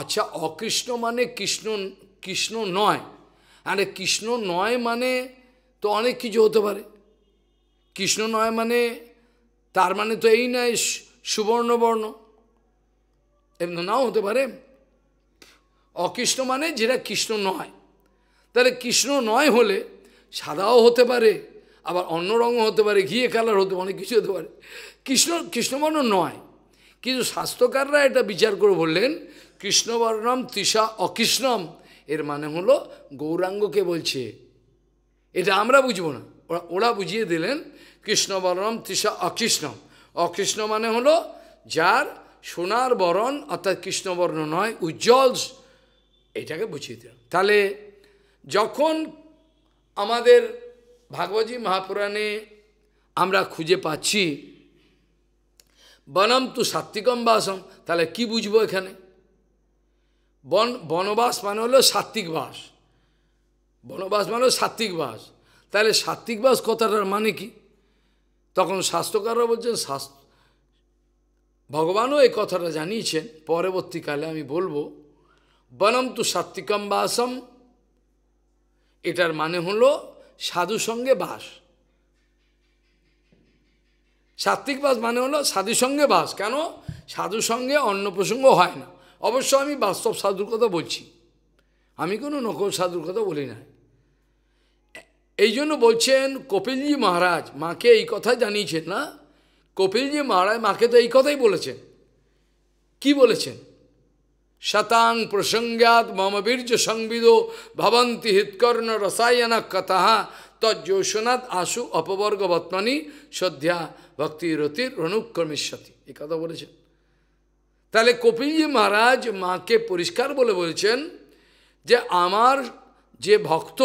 আচ্ছা অকৃষ্ণ মানে কৃষ্ণ কৃষ্ণ নয় আরে কৃষ্ণ নয় মানে তো অনেক কিছু হতে পারে কৃষ্ণ নয় মানে তার মানে তো এই নয় সুবর্ণবর্ণ এমন নাও হতে পারে অকৃষ্ণ মানে যেটা কৃষ্ণ নয় তাহলে কৃষ্ণ নয় হলে সাদাও হতে পারে আবার অন্য রঙও হতে পারে ঘিয়ে কালার হতে অনেক কিছু হতে পারে কৃষ্ণ কৃষ্ণবর্ণ নয় কিন্তু স্বাস্থ্যকাররা এটা বিচার করে বললেন কৃষ্ণবর্ণম তৃষা অকৃষ্ণম এর মানে হলো গৌরাঙ্গকে বলছে এটা আমরা বুঝবো না ওরা ওরা বুঝিয়ে দিলেন কৃষ্ণ বলরাম তৃষা অকৃষ্ণম অকৃষ্ণ মানে হলো যার সোনার বরণ অর্থাৎ কৃষ্ণবর্ণ নয় উজ্জ্বল এটাকে বুঝিয়ে দিলাম তাহলে যখন আমাদের ভাগবতী মহাপুরাণে আমরা খুঁজে পাচ্ছি বনম তু সাত্বিকম বাসম তাহলে কি বুঝবো এখানে বন বনবাস মানে হলো সাত্বিক বাস বনবাস মানে সাত্বিক বাস তাহলে সাত্বিক বাস কথাটার মানে কি তখন স্বাস্থ্যকাররা বলছেন স্বাস্থ্য ভগবানও এই কথাটা জানিয়েছেন পরবর্তীকালে আমি বলবো বনম তু সাত্বিকম বাসম এটার মানে হলো সাধু সঙ্গে বাস সাত্বিক বাস মানে হলো সাধু সঙ্গে বাস কেন সাধু সঙ্গে অন্ন প্রসঙ্গ হয় না অবশ্য আমি বাস্তব সাধুর কথা বলছি আমি কোনো নকল সাধুর কথা বলি না এই জন্য বলছেন কপিলজি মহারাজ মাকে এই কথা জানিয়েছেন না কপিলজি মহারাজ মাকে তো এই কথাই বলেছেন কি বলেছেন শতাং প্রসঙ্গাত মমবীর্য সংবিদ ভবন্তি হিতকর্ণ রসায়না কথা তজ্যোৎসনাথ আশু অপবর্গ বত্মানি সদ্যা ভক্তিরতির রণুক্রমিষ্যতি এ কথা বলেছেন তাহলে কপিলজি মহারাজ মাকে পরিষ্কার বলে বলছেন যে আমার যে ভক্ত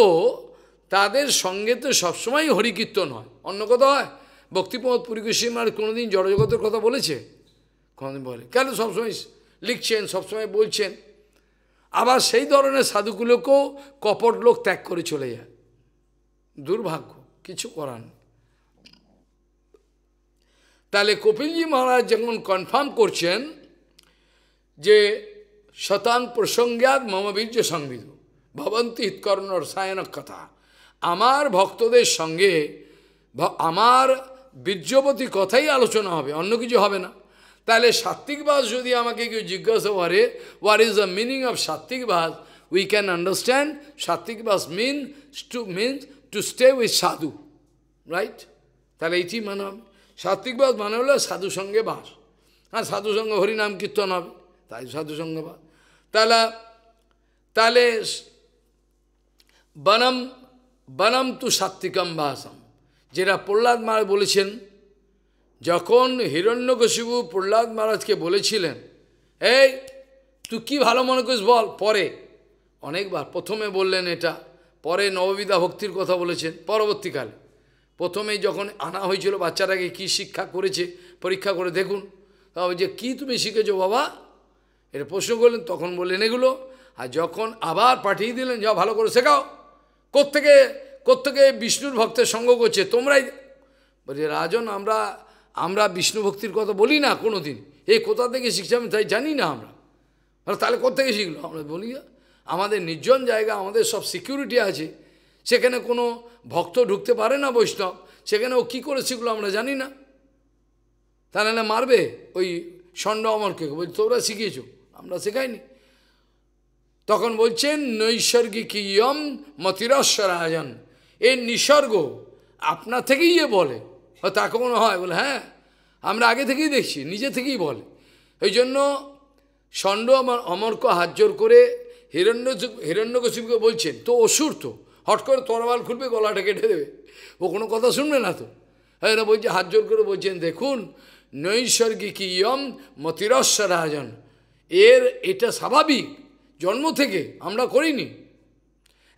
তাদের সঙ্গে তো সবসময় হরিকীর্তন হয় অন্য কথা হয় ভক্তিপ্রমোদ পুরীকৃষ্ণ মহারাজ কোনোদিন জড়জগতের কথা বলেছে কোনোদিন বলে কেন সবসময় লিখছেন সবসময় বলছেন আবার সেই ধরনের সাধুগুলোকেও কপট লোক ত্যাগ করে চলে যায় দুর্ভাগ্য কিছু করার তাহলে কপিলজি মহারাজ যখন কনফার্ম করছেন যে শতান প্রসঙ্গাত মমবীর্য সংবিধ ভবন্তী হিতকর্ণ সায়নক কথা আমার ভক্তদের সঙ্গে আমার বীর্যপতি কথাই আলোচনা হবে অন্য কিছু হবে না তাহলে সাত্ত্বিকবাস যদি আমাকে কেউ জিজ্ঞাসা করে what is the meaning of সাত্ত্বিকবাস উই ক্যান আন্ডারস্ট্যান্ড সাত্ত্বিকবাস mean to means to stay with সাধু রাইট তাহলে এইটি মানে হবে সাত্ত্বিকবাস মানে হলো সাধু সঙ্গে বাস হ্যাঁ সাধু সঙ্গে হরিনাম কীর্তন হবে তাই সাধুসঙ্গ বা তাহলে তাহলে বনম বনম তু সাত্বিকম ভাষম যেটা প্রহ্লাদ মহারাজ বলেছেন যখন হিরণ্যকশিবু প্রহ্লাদ মহারাজকে বলেছিলেন এই তুই কি ভালো মনে করিস বল পরে অনেকবার প্রথমে বললেন এটা পরে নববিদা ভক্তির কথা বলেছেন পরবর্তীকালে প্রথমে যখন আনা হয়েছিল বাচ্চাটাকে কি শিক্ষা করেছে পরীক্ষা করে দেখুন তবে যে কী তুমি শিখেছো বাবা এটা প্রশ্ন করলেন তখন বললেন এগুলো আর যখন আবার পাঠিয়ে দিলেন যাও ভালো করে শেখাও কোত্থেকে কোত্থেকে বিষ্ণুর ভক্তের সঙ্গ করছে তোমরাই বলছে রাজন আমরা আমরা বিষ্ণু ভক্তির কথা বলি না কোনো দিন এই কোথা থেকে শিখছি আমি তাই জানি না আমরা তাহলে কোথেকে শিখলো আমরা বলি আমাদের নির্জন জায়গা আমাদের সব সিকিউরিটি আছে সেখানে কোনো ভক্ত ঢুকতে পারে না বৈষ্ণব সেখানে ও কী করে শিখলো আমরা জানি না তাহলে মারবে ওই ষণ্ড অমরকে বলছি তোরা শিখিয়েছো আমরা শেখাইনি তখন বলছেন নৈসর্গিক ইয়ম আয়ন এই নিসর্গ আপনা থেকেই এ বলে তা কখনো হয় বলে হ্যাঁ আমরা আগে থেকেই দেখছি নিজে থেকেই বলে এই জন্য ষণ্ড আমার অমরকে হাজর করে হিরণ্য হিরণ্যকশিপকে বলছেন তো অসুর তো হট করে তরবাল খুলবে গলাটা কেটে দেবে ও কোনো কথা শুনবে না তো হ্যাঁ বলছে হাত জোর করে বলছেন দেখুন নৈসর্গিক ইয়ম আয়ন এর এটা স্বাভাবিক জন্ম থেকে আমরা করিনি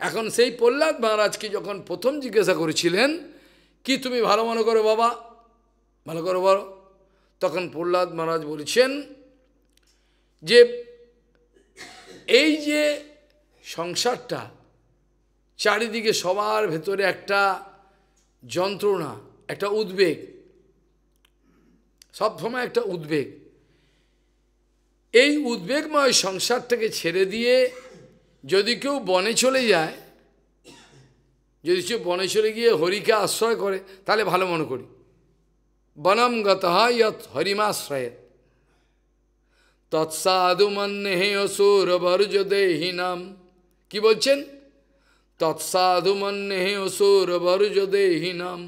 এখন সেই প্রহ্লাদ মহারাজকে যখন প্রথম জিজ্ঞাসা করেছিলেন কি তুমি ভালো মনে করো বাবা ভালো করো বলো তখন প্রহ্লাদ মহারাজ বলছেন যে এই যে সংসারটা চারিদিকে সবার ভেতরে একটা যন্ত্রণা একটা উদ্বেগ সবসময় একটা উদ্বেগ এই উদ্বেগময় সংসার থেকে ছেড়ে দিয়ে যদি কেউ বনে চলে যায় যদি সে বনে চলে গিয়ে হরিকে আশ্রয় করে তাহলে ভালো মনে করি বনম গতহায়ত হরিমাশ্রয় তৎসাধু মন্নেহে অসুর বর্জ দেহিনাম কি বলছেন তৎসাধু মন্নেহে অসুর বর্জ দেহিনাম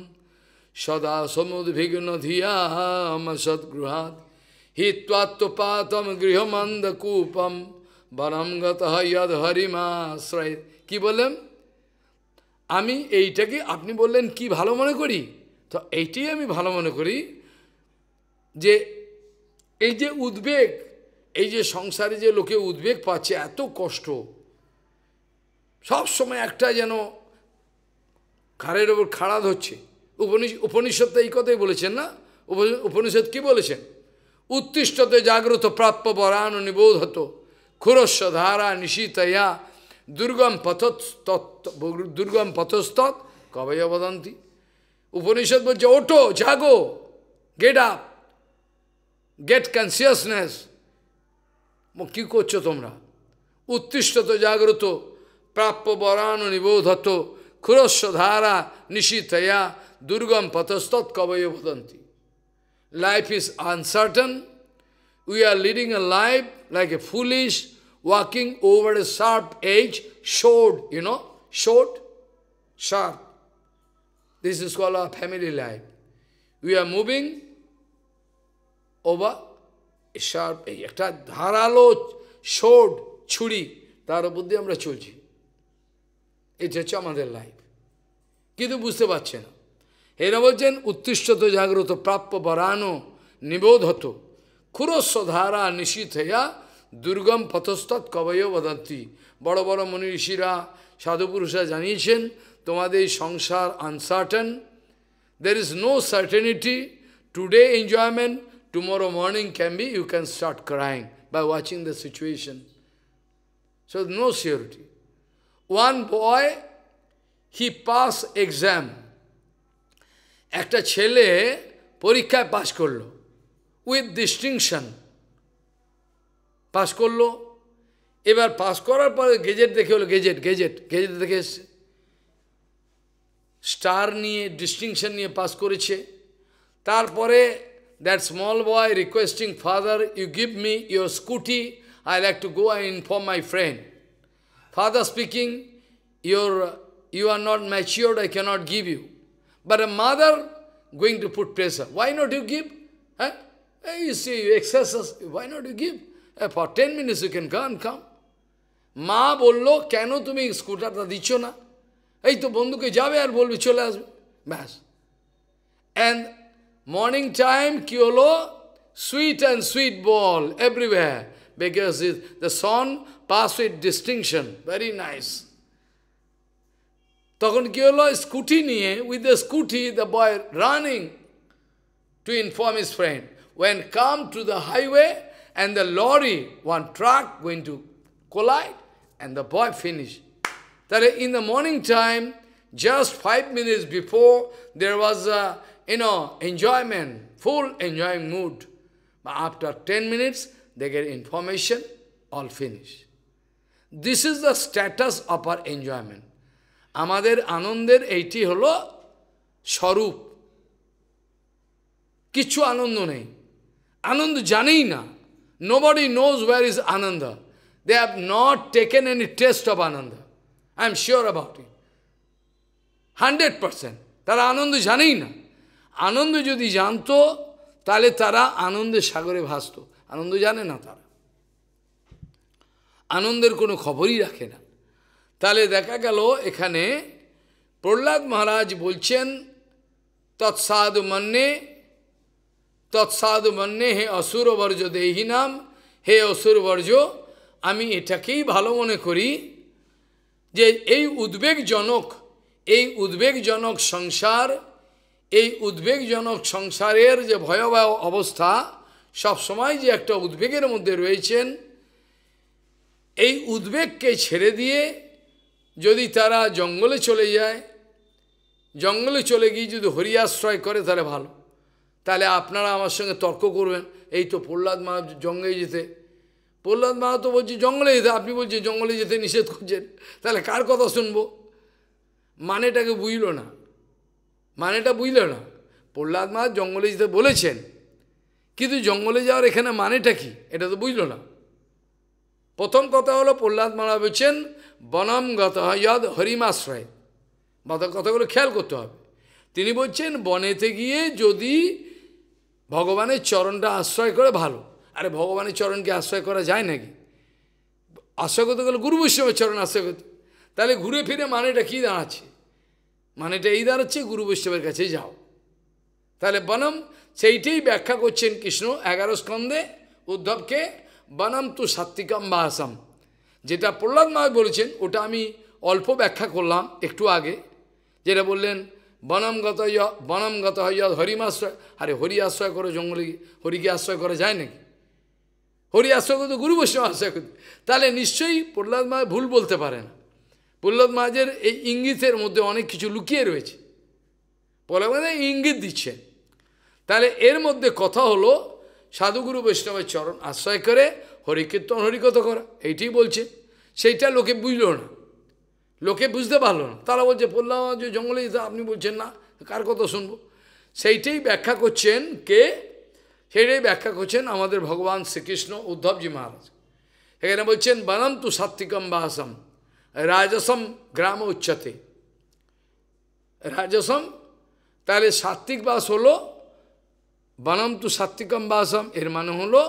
সদা সমুদ্ভিগ্ন ধিয়াম সদ্গৃহাত হিত্বাত্মপাতম গৃহমন্দকূপম বনমগত হদ হরিমাশ্রয় কি বললেন আমি এইটাকে আপনি বললেন কি ভালো মনে করি তো এইটাই আমি ভালো মনে করি যে এই যে উদ্বেগ এই যে সংসারে যে লোকে উদ্বেগ পাচ্ছে এত কষ্ট সব সময় একটা যেন খাড়ের ওপর খাড়া ধরছে উপনিষ উপনিষদ এই কথাই বলেছেন না উপনিষদ কি বলেছেন उत्तिष्ठते जागृत प्राप्त वरान निबोधतो खुरश धारा निशीतया दुर्गम पथोस्त दुर्गम पथोस्तत कवय वदंती উপনিষদ বলছে ওঠো জাগো গেট আপ গেট কনসিয়াসনেস কী করছো তোমরা উত্তিষ্ঠত জাগ্রত প্রাপ্য বরাণ নিবোধত ক্ষুরস্ব ধারা নিশিতয়া দুর্গম পথস্তৎ কবয় বদন্তি life is uncertain. We are leading a life like a foolish, walking over a sharp edge, short, you know, short, sharp. This is called our family life. We are moving over a sharp edge. Ekta dharalo, short, churi, taro buddhi amra chulji. It's a chamadhe life. Kidu কিন্তু বুঝতে এরা বলছেন উত্তিষ্ঠত জাগ্রত প্রাপ্য বরানো নিবোধত ক্ষুরস্বধারা নিশীত হইয়া দুর্গম পথস্তৎ কবয় বদন্তি বড় বড় মনি ঋষিরা সাধুপুরুষরা জানিয়েছেন তোমাদের সংসার uncertain there is no certainty today enjoyment tomorrow morning can be you can start crying by watching the situation so no surety one boy he pass exam একটা ছেলে পরীক্ষায় পাশ করলো উইথ ডিস্টিংশন পাশ করলো এবার পাশ করার পরে গেজেট দেখে হলো গেজেট গেজেট গেজেট দেখে স্টার নিয়ে ডিস্টিংশন নিয়ে পাস করেছে তারপরে that small boy requesting father you give me your scooty I like to go I inform my friend father speaking your you are not matured I can't give you But a mother going to put pressure. Why not you give? You see, you excesses. Why not you give? Eh, for 10 minutes you can go and come. Ma bollo, cano to me scooter the dichona. Hey, to bonduke jabe ar bolvi cholas. Mass. And morning time, kyolo, sweet and sweet ball everywhere. Because the son passed with distinction. Very nice. তখন কি হলো scooty নিয়ে with the scooty the boy running to inform his friend when come to the highway and the lorry one truck going to collide and the boy finished. That in the morning time, just five minutes before, there was a, you know, enjoyment, full enjoying mood. But after 10 minutes, they get information, all finished. This is the status of our enjoyment. আমাদের আনন্দের এইটি হল স্বরূপ কিছু আনন্দ নেই আনন্দ জানেই না nobody knows where is আনন্দ they have not taken any taste of আনন্দ I am sure about it hundred percent তারা আনন্দ জানেই না আনন্দ যদি জানতো তাহলে তারা আনন্দের সাগরে ভাসত আনন্দ জানে না তারা আনন্দের কোনো খবরই রাখে না তাহলে দেখা গেল এখানে প্রহ্লাদ মহারাজ বলছেন তৎসাধু মন্যে তৎসাধু মন্যে হে অসুর বর্জ দেহি নাম হে অসুর বর্জ আমি এটাকেই ভালো মনে করি যে এই উদ্বেগজনক এই উদ্বেগজনক সংসার এই উদ্বেগজনক সংসারের যে ভয়াবহ অবস্থা সব সময় যে একটা উদ্বেগের মধ্যে রয়েছেন এই উদ্বেগকে ছেড়ে দিয়ে যদি তারা জঙ্গলে চলে যায় জঙ্গলে চলে গিয়ে যদি হরিয়াশ্রয় করে তাহলে ভালো তাহলে আপনারা আমার সঙ্গে তর্ক করবেন এই তো প্রহ্লাদ মা জঙ্গলে যেতে প্রহ্লাদ মা তো বলছে জঙ্গলে যেতে আপনি বলছেন জঙ্গলে যেতে নিষেধ করছেন তাহলে কার কথা শুনবো মানেটাকে বুঝল না মানেটা বুঝল না প্রহ্লাদ মা জঙ্গলে যেতে বলেছেন কিন্তু জঙ্গলে যাওয়ার এখানে মানেটা কি এটা তো বুঝল না প্রথম কথা হলো প্রহ্লাদ মারা বলছেন বনম গত ইয়দ হরিমাশ্রয় কথাগুলো খেয়াল করতে হবে তিনি বলছেন বনেতে গিয়ে যদি ভগবানের চরণটা আশ্রয় করে ভালো আরে ভগবানের চরণকে আশ্রয় করা যায় নাকি আশ্রয় করতে গেলে গুরু বৈষ্ণবের চরণ আশ্রয় করতে তাহলে ঘুরে ফিরে মানেটা কী দাঁড়াচ্ছে মানেটা এই দাঁড়াচ্ছে গুরু বৈষ্ণবের কাছে যাও তাহলে বনম সেইটাই ব্যাখ্যা করছেন কৃষ্ণ এগারো স্কন্ধে উদ্ধবকে বনম তু সাত্বিকম বাহাসাম যেটা প্রহ্লাদ মহারাজ বলেছেন ওটা আমি অল্প ব্যাখ্যা করলাম একটু আগে যেটা বললেন বনমগত বনমগত হইয় হরিম আশ্রয় আরে হরি আশ্রয় করো জঙ্গলে হরিকে আশ্রয় করা যায় নাকি হরি আশ্রয় করতে গুরু বৈষ্ণব আশ্রয় করতে তাহলে নিশ্চয়ই প্রহ্লাদ মহারাজ ভুল বলতে পারেন প্রহ্লাদ মহারাজের এই ইঙ্গিতের মধ্যে অনেক কিছু লুকিয়ে রয়েছে প্রহ্লাদ ইঙ্গিত দিচ্ছেন তাহলে এর মধ্যে কথা হলো সাধুগুরু বৈষ্ণবের চরণ আশ্রয় করে হরিকীর্তন হরিকথা করা এইটি বলছে সেইটা লোকে বুঝলো না লোকে বুঝতে পারলো না তারা বলছে পড়লাম যে জঙ্গলে আপনি বলছেন না কার কথা শুনবো সেইটাই ব্যাখ্যা করছেন কে সেটাই ব্যাখ্যা করছেন আমাদের ভগবান শ্রীকৃষ্ণ উদ্ধবজি মহারাজ এখানে বলছেন বনম তু সাত্বিকম বাহাসম রাজসম গ্রাম উচ্চতে রাজসম তাহলে সাত্বিক বাস হলো বনম তু সাত্বিকম বাসম এর মানে হলো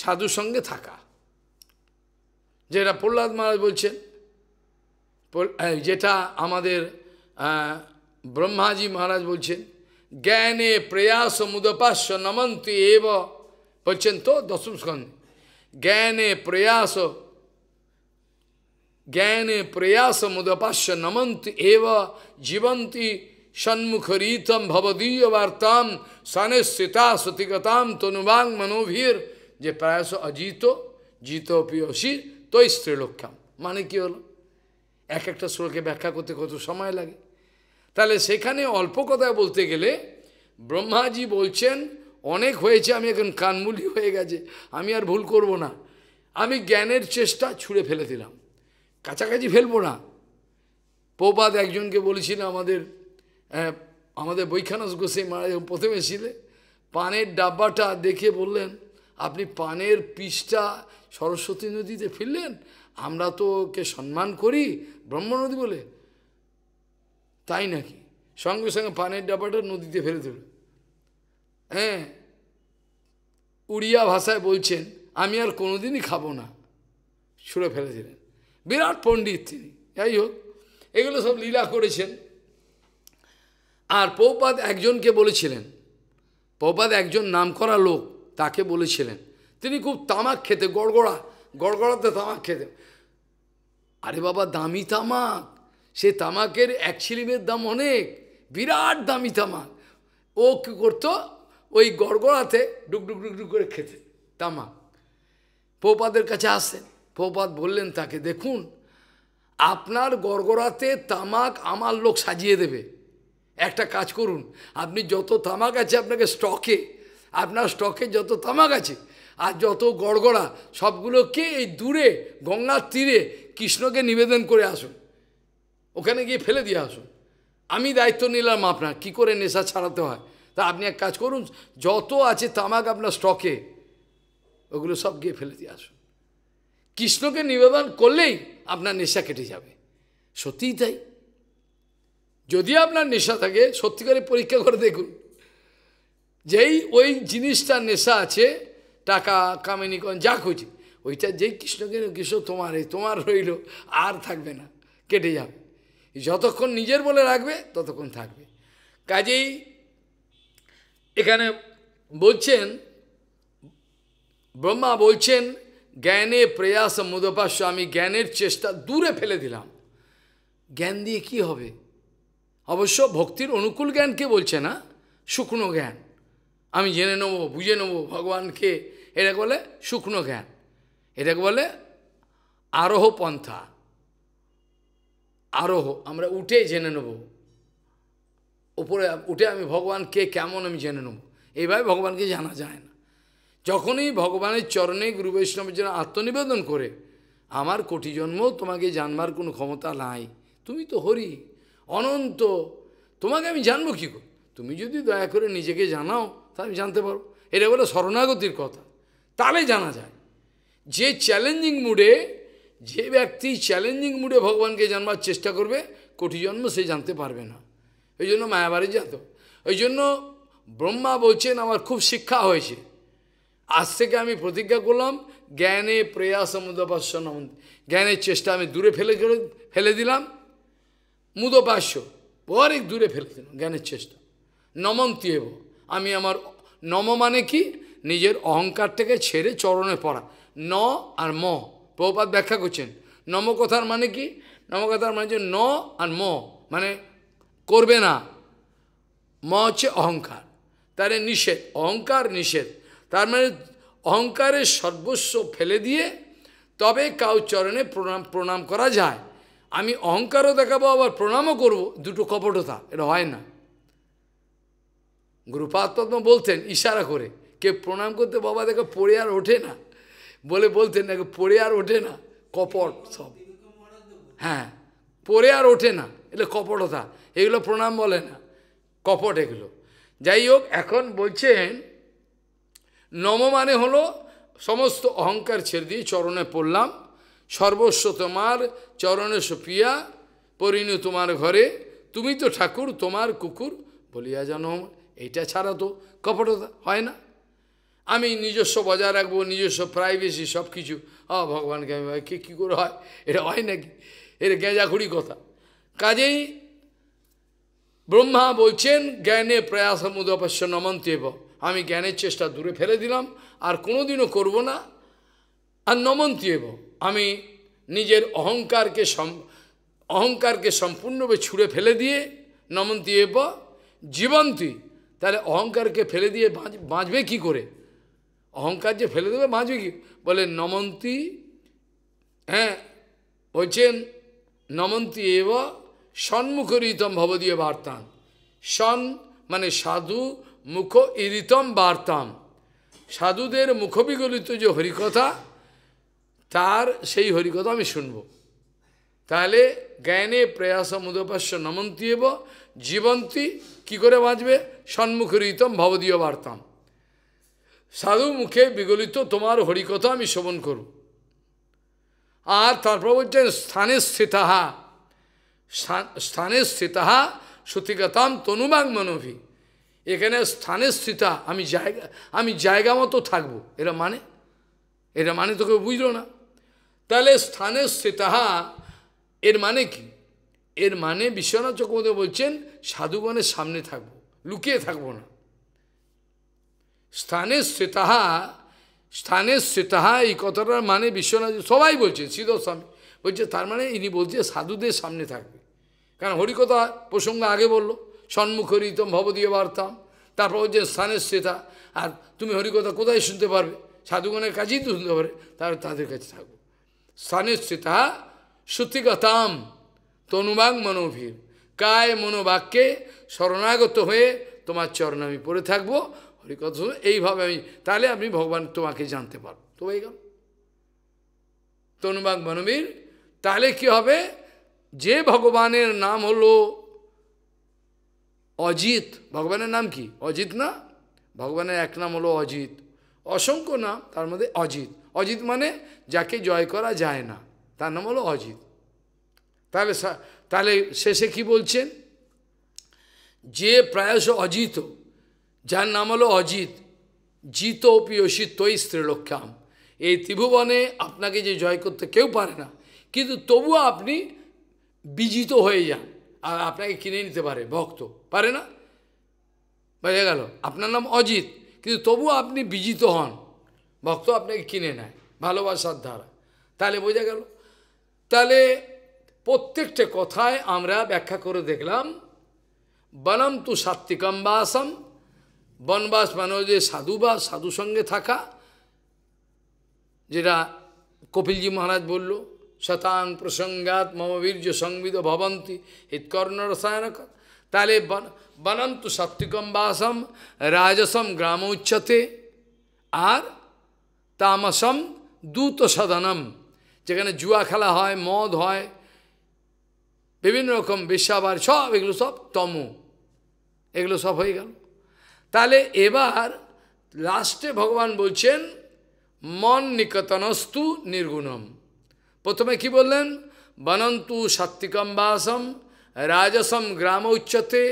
সাধু সঙ্গে থাকা যেটা প্রহ্লাদ মহারাজ বলছেন হ্যাঁ, যেটা আমাদের ব্রহ্মাজি মহারাজ বলছেন জ্ঞানে প্রয়াস মুদপাস্য নমন্ত এব বলছেন তো দশম স্কন্ধে জ্ঞানে প্রয়াস জ্ঞানে প্রয়াস মুদপাশ্য নমন্ত এব জীবন্তি সন্মুখরীতম ভবদীয় বার্তাম সনেশ্রিতা সতিগতাম তনুবাং মনোভীর যে প্রায়শ অজিত জিত পিয়সী তই স্ত্রীলক্ষাম মানে কি হলো এক একটা শ্লোকে ব্যাখ্যা করতে কত সময় লাগে তাহলে সেখানে অল্প কথায় বলতে গেলে ব্রহ্মাজি বলছেন অনেক হয়েছে আমি এখন কানমুলি হয়ে গেছে আমি আর ভুল করব না আমি জ্ঞানের চেষ্টা ছুঁড়ে ফেলে দিলাম কাছাকাছি ফেলবো না প্রবাদ একজনকে বলেছিল আমাদের আমাদের বৈখানস গোসাই মারা প্রথমে ছিলে পানের ডাব্বাটা দেখে বললেন আপনি পানের পিসটা সরস্বতী নদীতে ফিরলেন আমরা তো ওকে সম্মান করি ব্রহ্ম নদী বলে তাই নাকি সঙ্গে সঙ্গে পানের ডাবাটা নদীতে ফেলে দিল হ্যাঁ উড়িয়া ভাষায় বলছেন আমি আর কোনোদিনই খাবো না ছুঁড়ে ফেলে দিলেন বিরাট পণ্ডিত তিনি যাই হোক এগুলো সব লীলা করেছেন আর পৌপাদ একজনকে বলেছিলেন পৌপাদ একজন নাম করা লোক তাকে বলেছিলেন তিনি খুব তামাক খেতে গড়গড়া গড়গড়াতে তামাক খেতে আরে বাবা দামি তামাক সে তামাকের এক ছিলিমের দাম অনেক বিরাট দামি তামাক ও কী করতো ওই গড়গড়াতে ডুকডুক ডুকডুক করে খেতে তামাক পৌপাদের কাছে আসেন পৌপাত বললেন তাকে দেখুন আপনার গড়গড়াতে তামাক আমার লোক সাজিয়ে দেবে একটা কাজ করুন আপনি যত তামাক আছে আপনাকে স্টকে আপনার স্টকে যত তামাক আছে আর যত গড়গড়া সবগুলোকে এই দূরে গঙ্গার তীরে কৃষ্ণকে নিবেদন করে আসুন ওখানে গিয়ে ফেলে দিয়ে আসুন আমি দায়িত্ব নিলাম আপনার কি করে নেশা ছাড়াতে হয় তা আপনি এক কাজ করুন যত আছে তামাক আপনার স্টকে ওগুলো সব গিয়ে ফেলে দিয়ে আসুন কৃষ্ণকে নিবেদন করলেই আপনার নেশা কেটে যাবে সত্যিই তাই যদি আপনার নেশা থাকে সত্যিকারে পরীক্ষা করে দেখুন যেই ওই জিনিসটার নেশা আছে টাকা কামিনীকরণ যা খুঁজি ওইটা যেই কেন কৃষ্ণ তোমার এই তোমার রইল আর থাকবে না কেটে যাবে যতক্ষণ নিজের বলে রাখবে ততক্ষণ থাকবে কাজেই এখানে বলছেন ব্রহ্মা বলছেন জ্ঞানে প্রয়াস মুদপাস্য আমি জ্ঞানের চেষ্টা দূরে ফেলে দিলাম জ্ঞান দিয়ে কি হবে অবশ্য ভক্তির অনুকূল জ্ঞানকে বলছে না শুকনো জ্ঞান আমি জেনে নেবো বুঝে নেবো ভগবানকে এটা বলে শুকনো জ্ঞান এটাকে বলে আরোহ পন্থা আরোহ আমরা উঠে জেনে নেব উপরে উঠে আমি ভগবানকে কেমন আমি জেনে নেব এইভাবে ভগবানকে জানা যায় না যখনই ভগবানের চরণে গুরু বৈষ্ণবের জন্য আত্মনিবেদন করে আমার কোটি জন্ম তোমাকে জানবার কোনো ক্ষমতা নাই তুমি তো হরি অনন্ত তোমাকে আমি জানবো কী করে তুমি যদি দয়া করে নিজেকে জানাও তাহলে জানতে পারো এটা বলে শরণাগতির কথা তাহলে জানা যায় যে চ্যালেঞ্জিং মুডে যে ব্যক্তি চ্যালেঞ্জিং মুডে ভগবানকে জানবার চেষ্টা করবে কোটি জন্ম সে জানতে পারবে না ওই জন্য মায়াবারে যেত ওই জন্য ব্রহ্মা বলছেন আমার খুব শিক্ষা হয়েছে আজ থেকে আমি প্রতিজ্ঞা করলাম জ্ঞানে প্রয়াস মুদপাস্য জ্ঞানের চেষ্টা আমি দূরে ফেলে ফেলে দিলাম মুদপাস্য অনেক দূরে ফেলে দিলাম জ্ঞানের চেষ্টা নমন্তিয়েব আমি আমার নম মানে কি নিজের অহংকারটাকে ছেড়ে চরণে পড়া ন আর ম প্রপাত ব্যাখ্যা করছেন নমকথার মানে কি নমকথার মানে যে ন আর ম মানে করবে না ম হচ্ছে অহংকার তারে নিষেধ অহংকার নিষেধ তার মানে অহংকারের সর্বস্ব ফেলে দিয়ে তবে কাউ চরণে প্রণাম প্রণাম করা যায় আমি অহংকারও দেখাবো আবার প্রণামও করব দুটো কপটতা এটা হয় না গুরুপাত্ম বলতেন ইশারা করে কে প্রণাম করতে বাবা দেখো পড়ে আর ওঠে না বলে বলতেন দেখো পড়ে আর ওঠে না কপট সব হ্যাঁ পড়ে আর ওঠে না এগুলো কপটতা এগুলো প্রণাম বলে না কপট এগুলো যাই হোক এখন বলছেন নম মানে হলো সমস্ত অহংকার ছেড়ে দিয়ে চরণে পড়লাম সর্বস্ব তোমার চরণে সপিয়া পরিণু তোমার ঘরে তুমি তো ঠাকুর তোমার কুকুর বলিয়া জানো এটা ছাড়া তো কপটতা হয় না আমি নিজস্ব বজায় রাখবো নিজস্ব প্রাইভেসি সব কিছু অ ভগবানকে আমি কে কী করে হয় এটা হয় নাকি এটা গেঁজাখুড়ি কথা কাজেই ব্রহ্মা বলছেন জ্ঞানে প্রয়াস মুদপস্য নমন্তেব আমি জ্ঞানের চেষ্টা দূরে ফেলে দিলাম আর কোনোদিনও করব না আর নমন্তেব আমি নিজের অহংকারকে সম অহংকারকে সম্পূর্ণভাবে ছুঁড়ে ফেলে দিয়ে নমন্তেব জীবন্তী তাহলে অহংকারকে ফেলে দিয়ে বাঁচ বাঁচবে কী করে অহংকার যে ফেলে দেবে বাঁচবে কি বলে নমন্তি হ্যাঁ বলছেন নমন্তি এব সন্মুখরিতম ভবদীয় বার্তান সন মানে সাধু মুখ ইরিতম বার্তাম সাধুদের মুখবিগলিত যে হরিকথা তার সেই হরিকথা আমি শুনব তাহলে জ্ঞানে প্রয়াস মুদপস্য নমন্তি এব জীবন্তী কি করে বাঁচবে সন্মুখরিতম ভবদীয় বার্তাম সাধু মুখে বিগলিত তোমার হরিকথা আমি শ্রবণ করব আর তারপর বলছেন স্থানে স্থিতাহা স্থানে স্থিতাহা সতিকতাম তনুবাং মনোভি এখানে স্থানে স্থিতা আমি জায়গা আমি জায়গা মতো থাকবো এরা মানে এটা মানে তোকে বুঝলো না তাহলে স্থানে স্থিতাহা এর মানে কি এর মানে বিশ্বনাথ চক্রবর্তী বলছেন সাধুগণের সামনে থাকবো লুকিয়ে থাকব না স্থানে শ্রেতাহা স্থানে শ্রেতাহা এই কথাটার মানে বিশ্বনাথ সবাই বলছে স্বামী বলছে তার মানে ইনি বলছে সাধুদের সামনে থাকবে কারণ হরিকথা প্রসঙ্গ আগে বললো হরিতম ভবদীয় বার্তাম তারপর হচ্ছে স্থানের শ্রেতা আর তুমি হরিকথা কোথায় শুনতে পারবে সাধুগণের কাছেই তো শুনতে পারে তাহলে তাদের কাছে থাকবো স্থানের শ্রেতা সত্যিকতাম তনুবাং মনোভীর কায় মনোবাক্যে শরণাগত হয়ে তোমার চরণ আমি পড়ে থাকবো হরিকথা শুনে এইভাবে আমি তাহলে আমি ভগবান তোমাকে জানতে পারবো তো এই গেল তনুবাগ মনোবীর তাহলে কি হবে যে ভগবানের নাম হলো অজিত ভগবানের নাম কি অজিত না ভগবানের এক নাম হলো অজিত অসংখ্য নাম তার মধ্যে অজিত অজিত মানে যাকে জয় করা যায় না তার নাম হলো অজিত তাহলে তাহলে শেষে কি বলছেন যে প্রায়শ অজিত যার নাম হলো অজিত জিত পিয়সী তৈ স্ত্রীলক্ষ্যাম এই ত্রিভুবনে আপনাকে যে জয় করতে কেউ পারে না কিন্তু তবুও আপনি বিজিত হয়ে যান আর আপনাকে কিনে নিতে পারে ভক্ত পারে না বোঝা গেল আপনার নাম অজিত কিন্তু তবুও আপনি বিজিত হন ভক্ত আপনাকে কিনে নেয় ভালোবাসার দ্বারা তাহলে বোঝা গেল তাহলে প্রত্যেকটা কথায় আমরা ব্যাখ্যা করে দেখলাম বনম তু সাত্বিকম বাসম বনবাস মানে যে সাধুবাস সাধু সঙ্গে থাকা যেটা কপিলজি মহারাজ বলল শতাং প্রসঙ্গাত মমবীর্য সংবিদ ভবন্তি হিতকর্ণ রসায়নক তাহলে বনম তু সাত্বিকম বাসম রাজসম গ্রাম উচ্চতে আর তামসম দূত সদনম যেখানে জুয়া খেলা হয় মদ হয় বিভিন্ন রকম বিশ্বাবার সব এগুলো সব তম এগুলো সব হয়ে গেল তাহলে এবার লাস্টে ভগবান বলছেন মন নিকতনস্তু নির্গুণম প্রথমে কি বললেন বনন্তু সাত্বিকম বাসম রাজসম গ্রাম উচ্চতে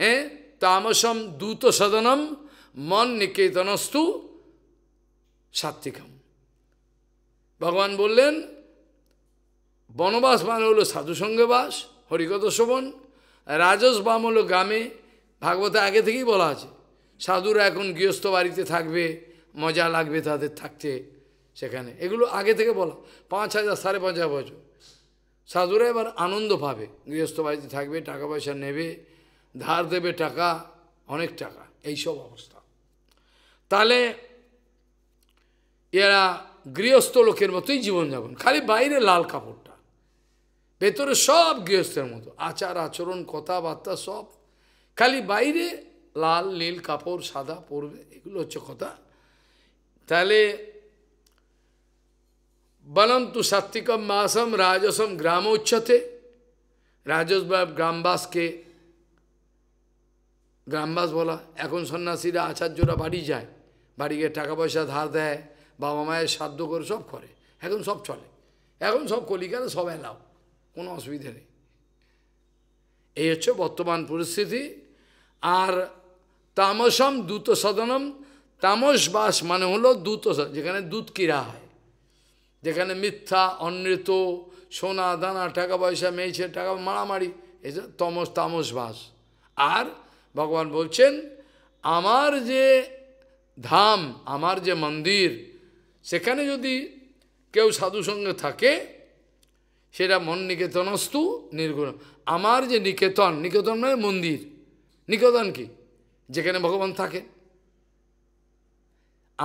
হ্যাঁ তামসম দূত সদনম মন নিকেতনস্তু সাত্বিকম ভগবান বললেন বনবাস মানে হলো সাধুসঙ্গে বাস হরিকত শোভন রাজস বাম হলো গ্রামে ভাগবতে আগে থেকেই বলা আছে সাধুরা এখন গৃহস্থ বাড়িতে থাকবে মজা লাগবে তাদের থাকতে সেখানে এগুলো আগে থেকে বলা পাঁচ হাজার সাড়ে পাঁচ হাজার বছর সাধুরা এবার আনন্দ পাবে গৃহস্থ বাড়িতে থাকবে টাকা পয়সা নেবে ধার দেবে টাকা অনেক টাকা এইসব অবস্থা তাহলে এরা গৃহস্থ লোকের মতোই জীবনযাপন খালি বাইরে লাল কাপড় ভেতরে সব গৃহস্থের মতো আচার আচরণ কথাবার্তা সব খালি বাইরে লাল নীল কাপড় সাদা পরবে এগুলো হচ্ছে কথা তাহলে বলম তু সাত্বিকম মাসম রাজসম গ্রাম উচ্ছতে রাজস বা গ্রামবাসকে গ্রামবাস বলা এখন সন্ন্যাসীরা আচার্যরা বাড়ি যায় বাড়ি গিয়ে টাকা পয়সা ধার দেয় বাবা মায়ের সাধ্য করে সব করে এখন সব চলে এখন সব কলিকারা সব এলাও কোনো অসুবিধে নেই এই হচ্ছে বর্তমান পরিস্থিতি আর তামসম দূত সদনম তামস বাস মানে হলো দূত যেখানে দুধ কিরা হয় যেখানে মিথ্যা অনৃত সোনা দানা টাকা পয়সা মেয়েছে টাকা মারামারি যে তমস তামস বাস আর ভগবান বলছেন আমার যে ধাম আমার যে মন্দির সেখানে যদি কেউ সাধু সঙ্গে থাকে সেটা মন নিকেতনস্তু নির্গুণ আমার যে নিকেতন নিকেতন মানে মন্দির নিকেতন কি যেখানে ভগবান থাকে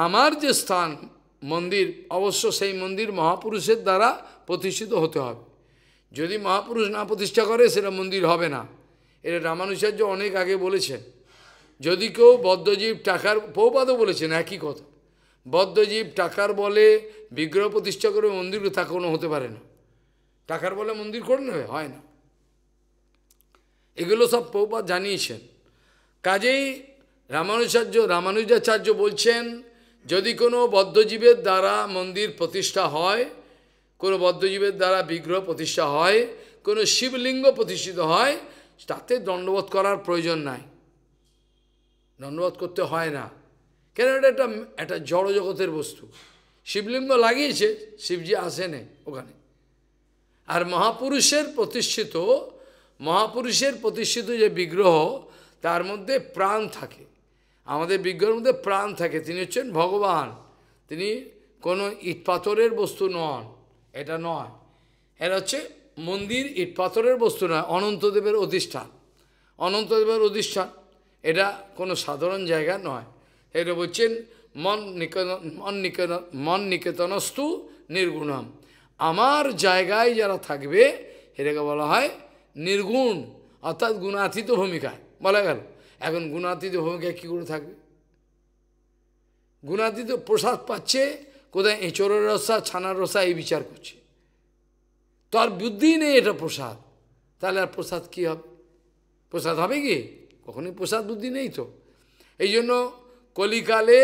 আমার যে স্থান মন্দির অবশ্য সেই মন্দির মহাপুরুষের দ্বারা প্রতিষ্ঠিত হতে হবে যদি মহাপুরুষ না প্রতিষ্ঠা করে সেটা মন্দির হবে না এটা রামানুচার্য অনেক আগে বলেছেন যদি কেউ বদ্ধজীব টাকার পৌপাদও বলেছেন একই কথা বদ্ধজীব টাকার বলে বিগ্রহ প্রতিষ্ঠা করে মন্দির তা কোনো হতে পারে না টাকার বলে মন্দির করে নেবে হয় না এগুলো সব পৌপাত জানিয়েছেন কাজেই রামানুজাচার্য রামানুজাচার্য বলছেন যদি কোনো বদ্ধজীবের দ্বারা মন্দির প্রতিষ্ঠা হয় কোনো বদ্ধজীবের দ্বারা বিগ্রহ প্রতিষ্ঠা হয় কোনো শিবলিঙ্গ প্রতিষ্ঠিত হয় তাতে দণ্ডবোধ করার প্রয়োজন নাই দণ্ডবোধ করতে হয় না কেন এটা একটা একটা জড় জগতের বস্তু শিবলিঙ্গ লাগিয়েছে শিবজি আসেনে ওখানে আর মহাপুরুষের প্রতিষ্ঠিত মহাপুরুষের প্রতিষ্ঠিত যে বিগ্রহ তার মধ্যে প্রাণ থাকে আমাদের বিগ্রহের মধ্যে প্রাণ থাকে তিনি হচ্ছেন ভগবান তিনি কোনো ইটপাথরের বস্তু নন এটা নয় এটা হচ্ছে মন্দির ইটপাথরের বস্তু নয় অনন্তদেবের অধিষ্ঠান অনন্তদেবের অধিষ্ঠান এটা কোনো সাধারণ জায়গা নয় এটা বলছেন মন নিকেতন মন নিকেতন মন নিকেতনস্তু নির্গুণম আমার জায়গায় যারা থাকবে এটাকে বলা হয় নির্গুণ অর্থাৎ গুণাতীত ভূমিকায় বলা গেল এখন গুণাতীত ভূমিকায় কী করে থাকবে গুণাতীত প্রসাদ পাচ্ছে কোথায় এঁচড়ের রসা ছানার রসা এই বিচার করছে তো আর বুদ্ধি নেই এটা প্রসাদ তাহলে আর প্রসাদ কী হবে প্রসাদ হবে কি কখনোই প্রসাদ বুদ্ধি নেই তো এই জন্য কলিকালে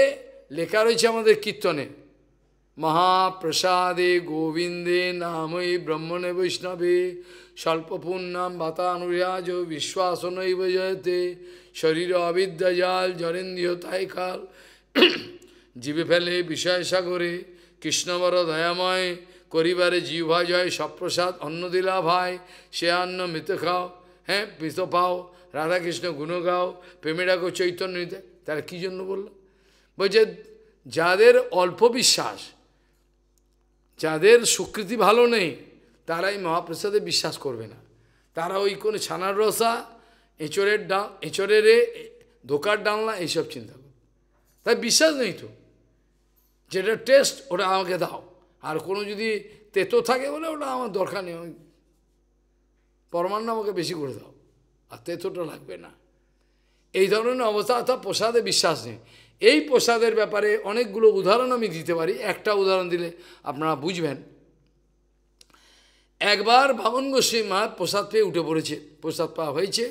লেখা রয়েছে আমাদের কীর্তনে মহাপ্রসাদে গোবিন্দে নামই ব্রহ্মণে বৈষ্ণবে স্বল্পপূর্ণাম বিশ্বাস নৈব জয়তে শরীর অবিদ্যাজাল জরেন্দ্রীয় কাল জীবে ফেলে বিষয় সাগরে কৃষ্ণবর দয়াময় করিবারে জিহ্বা জয় সপ্রসাদ অন্ন দিলা ভাই সে অন্ন মৃত খাও হ্যাঁ মৃত পাও রাধাকৃষ্ণ গুণ গাও ডাকো চৈতন্য তারা কী জন্য বলল বলছে যাদের অল্প বিশ্বাস যাদের সুকৃতি ভালো নেই তারা এই মহাপ্রসাদে বিশ্বাস করবে না তারা ওই কোনো ছানার রসা এঁচড়ের ডা এঁচড়ের ধোকার ডালনা এইসব চিন্তা করবে তাই বিশ্বাস নেই তো যেটা টেস্ট ওটা আমাকে দাও আর কোনো যদি তেতো থাকে বলে ওটা আমার দরকার নেই আমি পরমান্ন আমাকে বেশি করে দাও আর তেতোটা লাগবে না এই ধরনের অবস্থা অর্থাৎ প্রসাদে বিশ্বাস নেই এই প্রসাদের ব্যাপারে অনেকগুলো উদাহরণ আমি দিতে পারি একটা উদাহরণ দিলে আপনারা বুঝবেন একবার ভাবন গোস্বী মা প্রসাদ পেয়ে উঠে পড়েছে প্রসাদ পাওয়া হয়েছে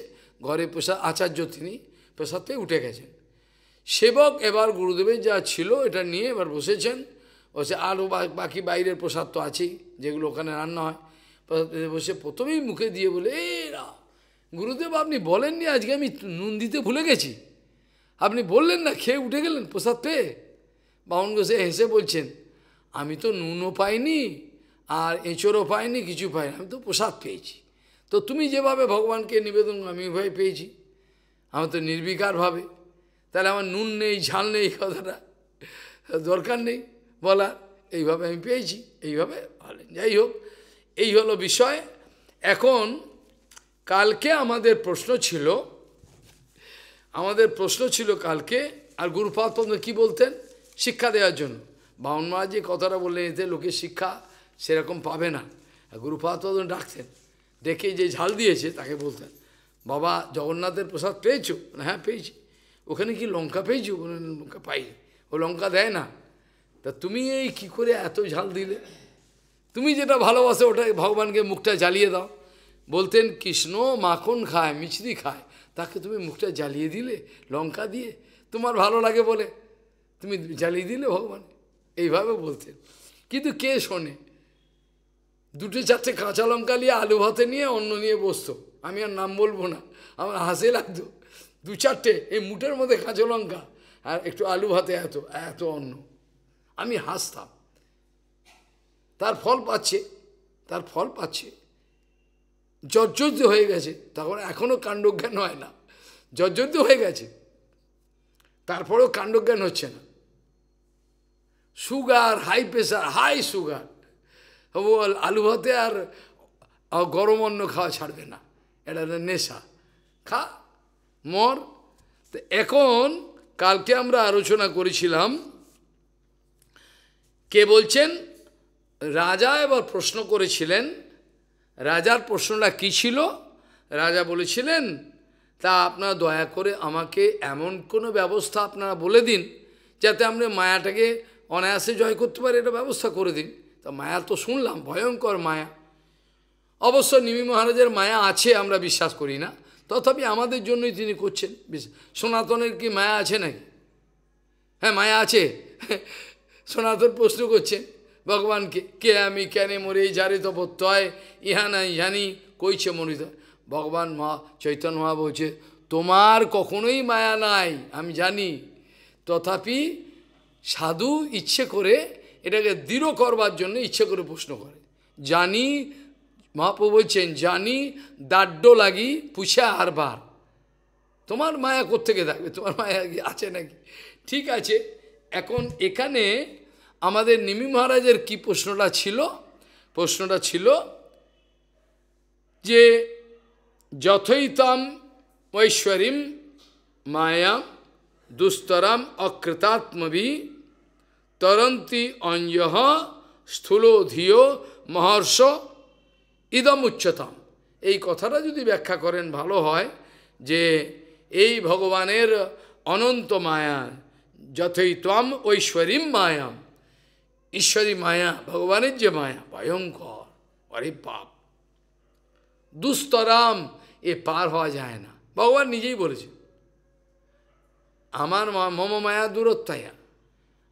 ঘরে প্রসাদ আচার্য তিনি প্রসাদ পেয়ে উঠে গেছেন সেবক এবার গুরুদেবের যা ছিল এটা নিয়ে এবার বসেছেন বসে আরও বাকি বাইরের প্রসাদ তো আছেই যেগুলো ওখানে রান্না হয় প্রসাদ বসে প্রথমেই মুখে দিয়ে বলে এরা গুরুদেব আপনি বলেননি আজকে আমি নুন দিতে ভুলে গেছি আপনি বললেন না খেয়ে উঠে গেলেন প্রসাদ পেয়ে বামন ঘোষে হেসে বলছেন আমি তো নুনও পাইনি আর এঁচড়ও পাইনি কিছু পাইনি আমি তো প্রসাদ পেয়েছি তো তুমি যেভাবে ভগবানকে নিবেদন আমি ওইভাবে পেয়েছি আমার তো নির্বিকারভাবে তাহলে আমার নুন নেই ঝাল নেই কথাটা দরকার নেই বলা এইভাবে আমি পেয়েছি এইভাবে বলেন যাই হোক এই হলো বিষয় এখন কালকে আমাদের প্রশ্ন ছিল আমাদের প্রশ্ন ছিল কালকে আর গুরুপাদ কি বলতেন শিক্ষা দেওয়ার জন্য বাউন মহারাজ যে কথাটা বললেন এতে লোকে শিক্ষা সেরকম পাবে না গুরুপাত ডাকতেন ডেকে যে ঝাল দিয়েছে তাকে বলতেন বাবা জগন্নাথের প্রসাদ পেয়েছো হ্যাঁ পেয়েছি ওখানে কি লঙ্কা পেয়েছো লঙ্কা পাই ও লঙ্কা দেয় না তা তুমি এই কি করে এত ঝাল দিলে তুমি যেটা ভালোবাসো ওটা ভগবানকে মুখটা জ্বালিয়ে দাও বলতেন কৃষ্ণ মাখন খায় মিছরি খায় তাকে তুমি মুখটা জ্বালিয়ে দিলে লঙ্কা দিয়ে তোমার ভালো লাগে বলে তুমি জ্বালিয়ে দিলে ভগবান এইভাবে বলতেন কিন্তু কে শোনে দুটো চারটে কাঁচা লঙ্কা নিয়ে আলু ভাতে নিয়ে অন্য নিয়ে বসতো আমি আর নাম বলবো না আমার হাসে লাগতো দু চারটে এই মুটের মধ্যে কাঁচা লঙ্কা আর একটু আলু ভাতে এত এত অন্ন আমি হাসতাম তার ফল পাচ্ছে তার ফল পাচ্ছে জর্জর্য হয়ে গেছে তখন এখনও কাণ্ডজ্ঞান হয় না জর্জর্য হয়ে গেছে তারপরেও কাণ্ডজ্ঞান হচ্ছে না sugar high pressure high sugar বল আলু ভাতে আর গরম অন্ন খাওয়া ছাড়বে না এটা নেশা খা মর তো এখন কালকে আমরা আলোচনা করেছিলাম কে বলছেন রাজা এবার প্রশ্ন করেছিলেন রাজার প্রশ্নটা কী ছিল রাজা বলেছিলেন তা আপনারা দয়া করে আমাকে এমন কোনো ব্যবস্থা আপনারা বলে দিন যাতে আমরা মায়াটাকে অনায়াসে জয় করতে পারি এটা ব্যবস্থা করে দিন তা মায়া তো শুনলাম ভয়ঙ্কর মায়া অবশ্য নিমি মহারাজের মায়া আছে আমরা বিশ্বাস করি না তথাপি আমাদের জন্যই তিনি করছেন সনাতনের কি মায়া আছে নাকি হ্যাঁ মায়া আছে সনাতন প্রশ্ন করছেন ভগবান কে আমি কেন মরে যারে তো প্রত্যয় ইহা না ইহানি কইছে মরিত ভগবান মা চৈতন্য মহা বলছে তোমার কখনোই মায়া নাই আমি জানি তথাপি সাধু ইচ্ছে করে এটাকে দৃঢ় করবার জন্য ইচ্ছে করে প্রশ্ন করে জানি মহাপ্রু বলছেন জানি দাড্য লাগি পুষা আর বার তোমার মায়া কোথেকে থাকবে তোমার মায়া আছে নাকি ঠিক আছে এখন এখানে আমাদের নিমি মহারাজের কি প্রশ্নটা ছিল প্রশ্নটা ছিল যে যথৈতম ঐশ্বরীম মায়াম দুস্তরাম অকৃতাত্মভি তরন্তি অঞ্জহ স্থূল ধিও মহর্ষ ইদম উচ্চতম এই কথাটা যদি ব্যাখ্যা করেন ভালো হয় যে এই ভগবানের অনন্ত মায়া যথৈতম ঐশ্বরীম মায়াম ঈশ্বরী মায়া ভগবানের যে মায়া ভয়ঙ্কর অরে পাপ দুস্তরাম এ পার হওয়া যায় না ভগবান নিজেই বলেছে আমার মম মায়া দূরত্বায়া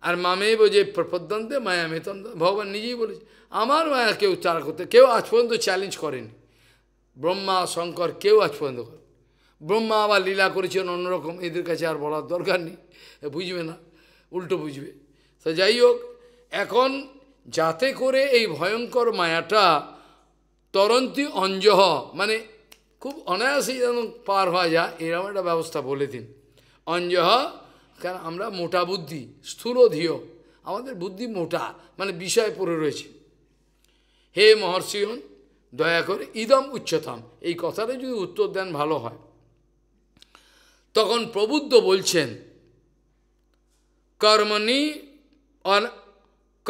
আর মামে বোঝে প্রপদ্যন্তে মায়া মেতন্ত ভগবান নিজেই বলেছে আমার মায়া কেউ চার করতে কেউ আজ পর্যন্ত চ্যালেঞ্জ করেনি ব্রহ্মা শঙ্কর কেউ আজ পর্যন্ত করে ব্রহ্মা আবার লীলা করেছেন অন্যরকম এদের কাছে আর বলার দরকার নেই বুঝবে না উল্টো বুঝবে তো যাই হোক এখন যাতে করে এই ভয়ঙ্কর মায়াটা তরন্তি অঞ্জহ মানে খুব অনায়াসেই যেন পার হওয়া যায় এরকম একটা ব্যবস্থা বলে দিন অঞ্জহ কারণ আমরা মোটা বুদ্ধি ধীয় আমাদের বুদ্ধি মোটা মানে বিষয় পড়ে রয়েছে হে মহর্ষিগণ দয়া করে ইদম উচ্চতম এই কথাটা যদি উত্তর দেন ভালো হয় তখন প্রবুদ্ধ বলছেন কর্মণি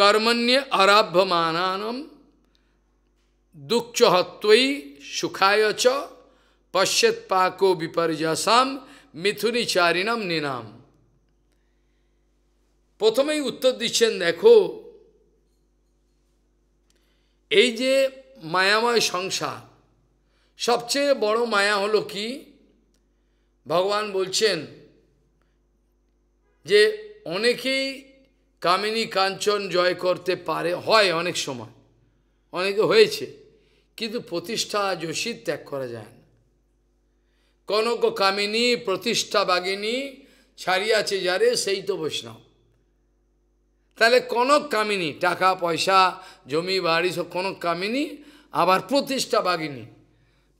কর্মণ্যে आरभमानम दुख সুখায় চ च पश्यत पाको বিপর্যসাম মিথুনিচারিণাম নিনাম প্রথমেই উত্তর দিচ্ছেন দেখো এই যে মায়াময় সংসার সবচেয়ে বড় মায়া হলো কি ভগবান বলছেন যে অনেকেই কামিনী কাঞ্চন জয় করতে পারে হয় অনেক সময় অনেকে হয়েছে কিন্তু প্রতিষ্ঠা যোশী ত্যাগ করা যায় না কনক কামিনী প্রতিষ্ঠা বাগিনী ছাড়িয়াছে যারে সেই তো বৈষ্ণব তাহলে কনক কামিনী টাকা পয়সা জমি বাড়ি সব কনক কামিনী আবার প্রতিষ্ঠা বাগিনী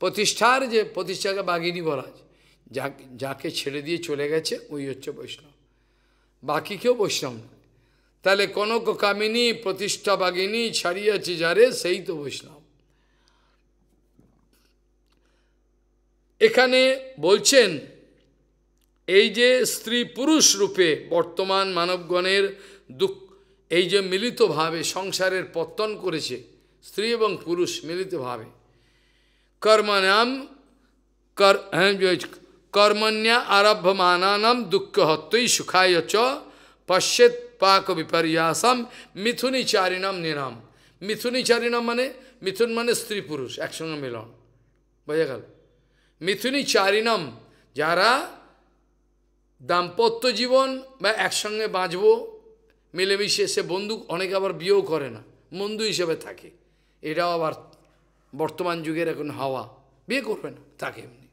প্রতিষ্ঠার যে প্রতিষ্ঠাকে বাগিনী বলা আছে যাকে ছেড়ে দিয়ে চলে গেছে ওই হচ্ছে বৈষ্ণব বাকি কেউ বৈষ্ণব না তাহলে কনক কামিনী প্রতিষ্ঠা বাগিনী ছাড়িয়াছে যারে সেই তো বৈষ্ণব এখানে বলছেন এই যে স্ত্রী পুরুষ রূপে বর্তমান মানবগণের দুঃখ এই যে মিলিতভাবে সংসারের পত্তন করেছে স্ত্রী এবং পুরুষ মিলিতভাবে কর্মনাম কর্ম হ্যাঁ, কর্মণ্যা আরভ্যমানানাম দুঃখ হত্যই সুখায় চ পশ্চিত পাক বিপর্যাসম মিথুনী চারিণম নিরাম মিথুনী চারিণম মানে মিথুন মানে স্ত্রী পুরুষ একসঙ্গে মিলন বোঝা গেল মিথুনি চারিণম যারা দাম্পত্য জীবন বা একসঙ্গে বাঁচব মিলেমিশে সে বন্ধু অনেকে আবার বিয়েও করে না বন্ধু হিসেবে থাকে এটাও আবার বর্তমান যুগের এখন হাওয়া বিয়ে করবে না তাকে এমনি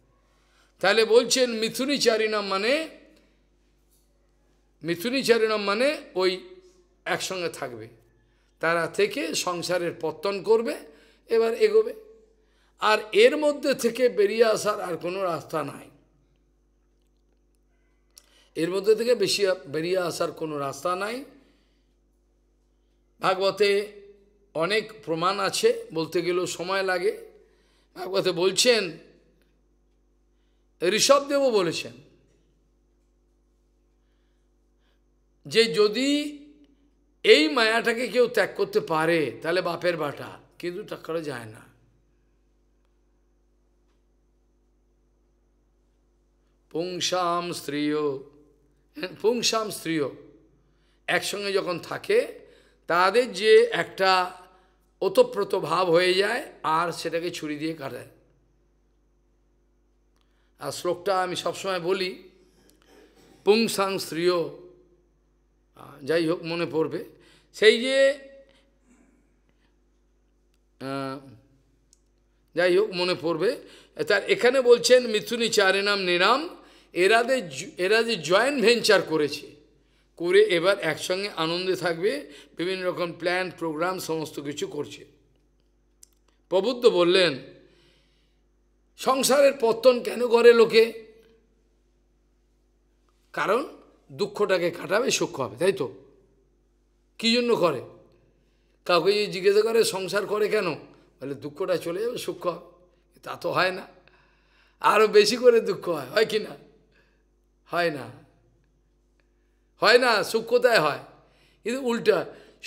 তাহলে বলছেন মিথুনী চারিণম মানে মিথুনী মানে ওই একসঙ্গে থাকবে তারা থেকে সংসারের পত্তন করবে এবার এগোবে আর এর মধ্যে থেকে বেরিয়ে আসার আর কোনো রাস্তা নাই এর মধ্যে থেকে বেশি বেরিয়ে আসার কোনো রাস্তা নাই ভাগবতে অনেক প্রমাণ আছে বলতে গেলেও সময় লাগে ভাগবতে বলছেন ঋষভদেবও বলেছেন যে যদি এই মায়াটাকে কেউ ত্যাগ করতে পারে তাহলে বাপের বাটা কিন্তু ত্যাগ করা যায় না পুংসাম স্ত্রীয় হ্যাঁ, পুংসাম স্ত্রীয় একসঙ্গে যখন থাকে তাদের যে একটা ওতপ্রত ভাব হয়ে যায় আর সেটাকে ছুরি দিয়ে কাটায় আর শ্লোকটা আমি সবসময় বলি পুংসাং স্ত্রীয় যাই হোক মনে পড়বে সেই যে যাই হোক মনে পড়বে তার এখানে বলছেন মিথুনি চারেনাম নিরাম যে এরা যে জয়েন্ট ভেঞ্চার করেছে করে এবার একসঙ্গে আনন্দে থাকবে বিভিন্ন রকম প্ল্যান প্রোগ্রাম সমস্ত কিছু করছে প্রবুদ্ধ বললেন সংসারের পত্তন কেন করে লোকে কারণ দুঃখটাকে কাটাবে সূক্ষ্ম হবে তাই তো কী জন্য করে কাউকে যদি জিজ্ঞাসা করে সংসার করে কেন বলে দুঃখটা চলে যাবে সূক্ষ্ম হবে তা তো হয় না আরও বেশি করে দুঃখ হয় হয় কি না হয় না হয় না সূক্ষ্মতায় হয় কিন্তু উল্টা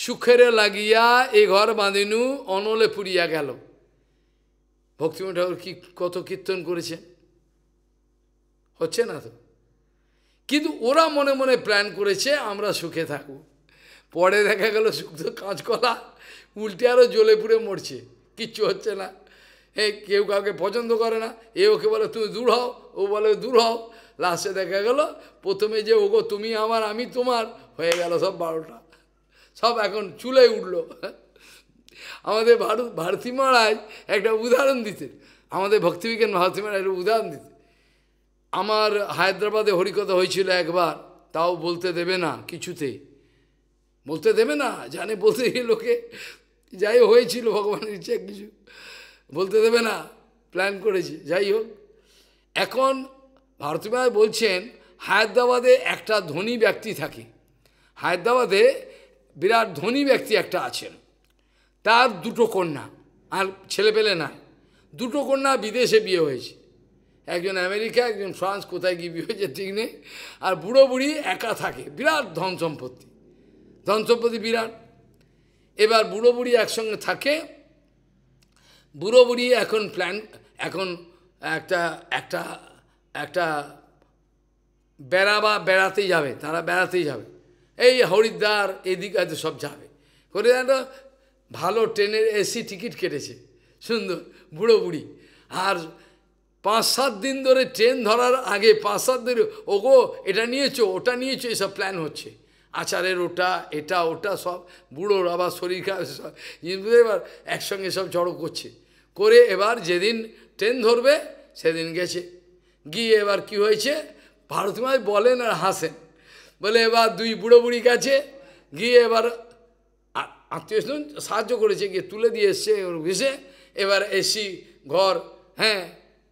সুখেরে লাগিয়া এ ঘর বাঁধিনু অনলে পুরিয়া গেল ভক্তিম ঠাকুর কি কত কীর্তন করেছে হচ্ছে না তো কিন্তু ওরা মনে মনে প্ল্যান করেছে আমরা সুখে থাকব পরে দেখা গেল শুক্ত কাঁচকলা উল্টে আরও জ্বলে পুড়ে মরছে কিচ্ছু হচ্ছে না এ কেউ কাউকে পছন্দ করে না এ ওকে বলে তুমি দূর হও ও বলে দূর হও লাস্টে দেখা গেল প্রথমে যে ওগো তুমি আমার আমি তোমার হয়ে গেল সব বারোটা সব এখন চুলে উঠলো আমাদের ভারত ভারতী মহারাজ একটা উদাহরণ দিতেন আমাদের ভক্তিবিজ্ঞান ভারতী মহারাজ একটা উদাহরণ দিতেন আমার হায়দ্রাবাদে হরিকথা হয়েছিল একবার তাও বলতে দেবে না কিছুতে বলতে দেবে না জানে বলতে লোকে যাই হয়েছিল ভগবানের ইচ্ছা কিছু বলতে দেবে না প্ল্যান করেছি যাই হোক এখন ভারতীয় বলছেন হায়দ্রাবাদে একটা ধনী ব্যক্তি থাকে হায়দ্রাবাদে বিরাট ধনী ব্যক্তি একটা আছেন তার দুটো কন্যা আর ছেলে পেলে না দুটো কন্যা বিদেশে বিয়ে হয়েছে একজন আমেরিকা একজন ফ্রান্স কোথায় গিয়ে বিয়ে হয়েছে ঠিক নেই আর বুড়ো বুড়ি একা থাকে বিরাট ধন সম্পত্তি ধন সম্পত্তি বিরাট এবার বুড়ো বুড়ি একসঙ্গে থাকে বুড়ো বুড়ি এখন প্ল্যান এখন একটা একটা একটা বেড়া বা বেড়াতেই যাবে তারা বেড়াতেই যাবে এই হরিদ্বার এদিক আছে সব যাবে হরিদ্বার ভালো ট্রেনের এসি টিকিট কেটেছে সুন্দর বুড়ো বুড়ি আর পাঁচ সাত দিন ধরে ট্রেন ধরার আগে পাঁচ সাত দিন ওগো এটা নিয়েছো ওটা নিয়েছো এসব প্ল্যান হচ্ছে আচারের ওটা এটা ওটা সব বুড়োর আবার শরীর সব এবার একসঙ্গে সব জড়ো করছে করে এবার যেদিন ট্রেন ধরবে সেদিন গেছে গিয়ে এবার কি হয়েছে ভারত মাই বলেন আর হাসেন বলে এবার দুই বুড়ো বুড়ি কাছে গিয়ে এবার আত্মীয় সাহায্য করেছে গিয়ে তুলে দিয়ে এসছে ঘেসে এবার এসি ঘর হ্যাঁ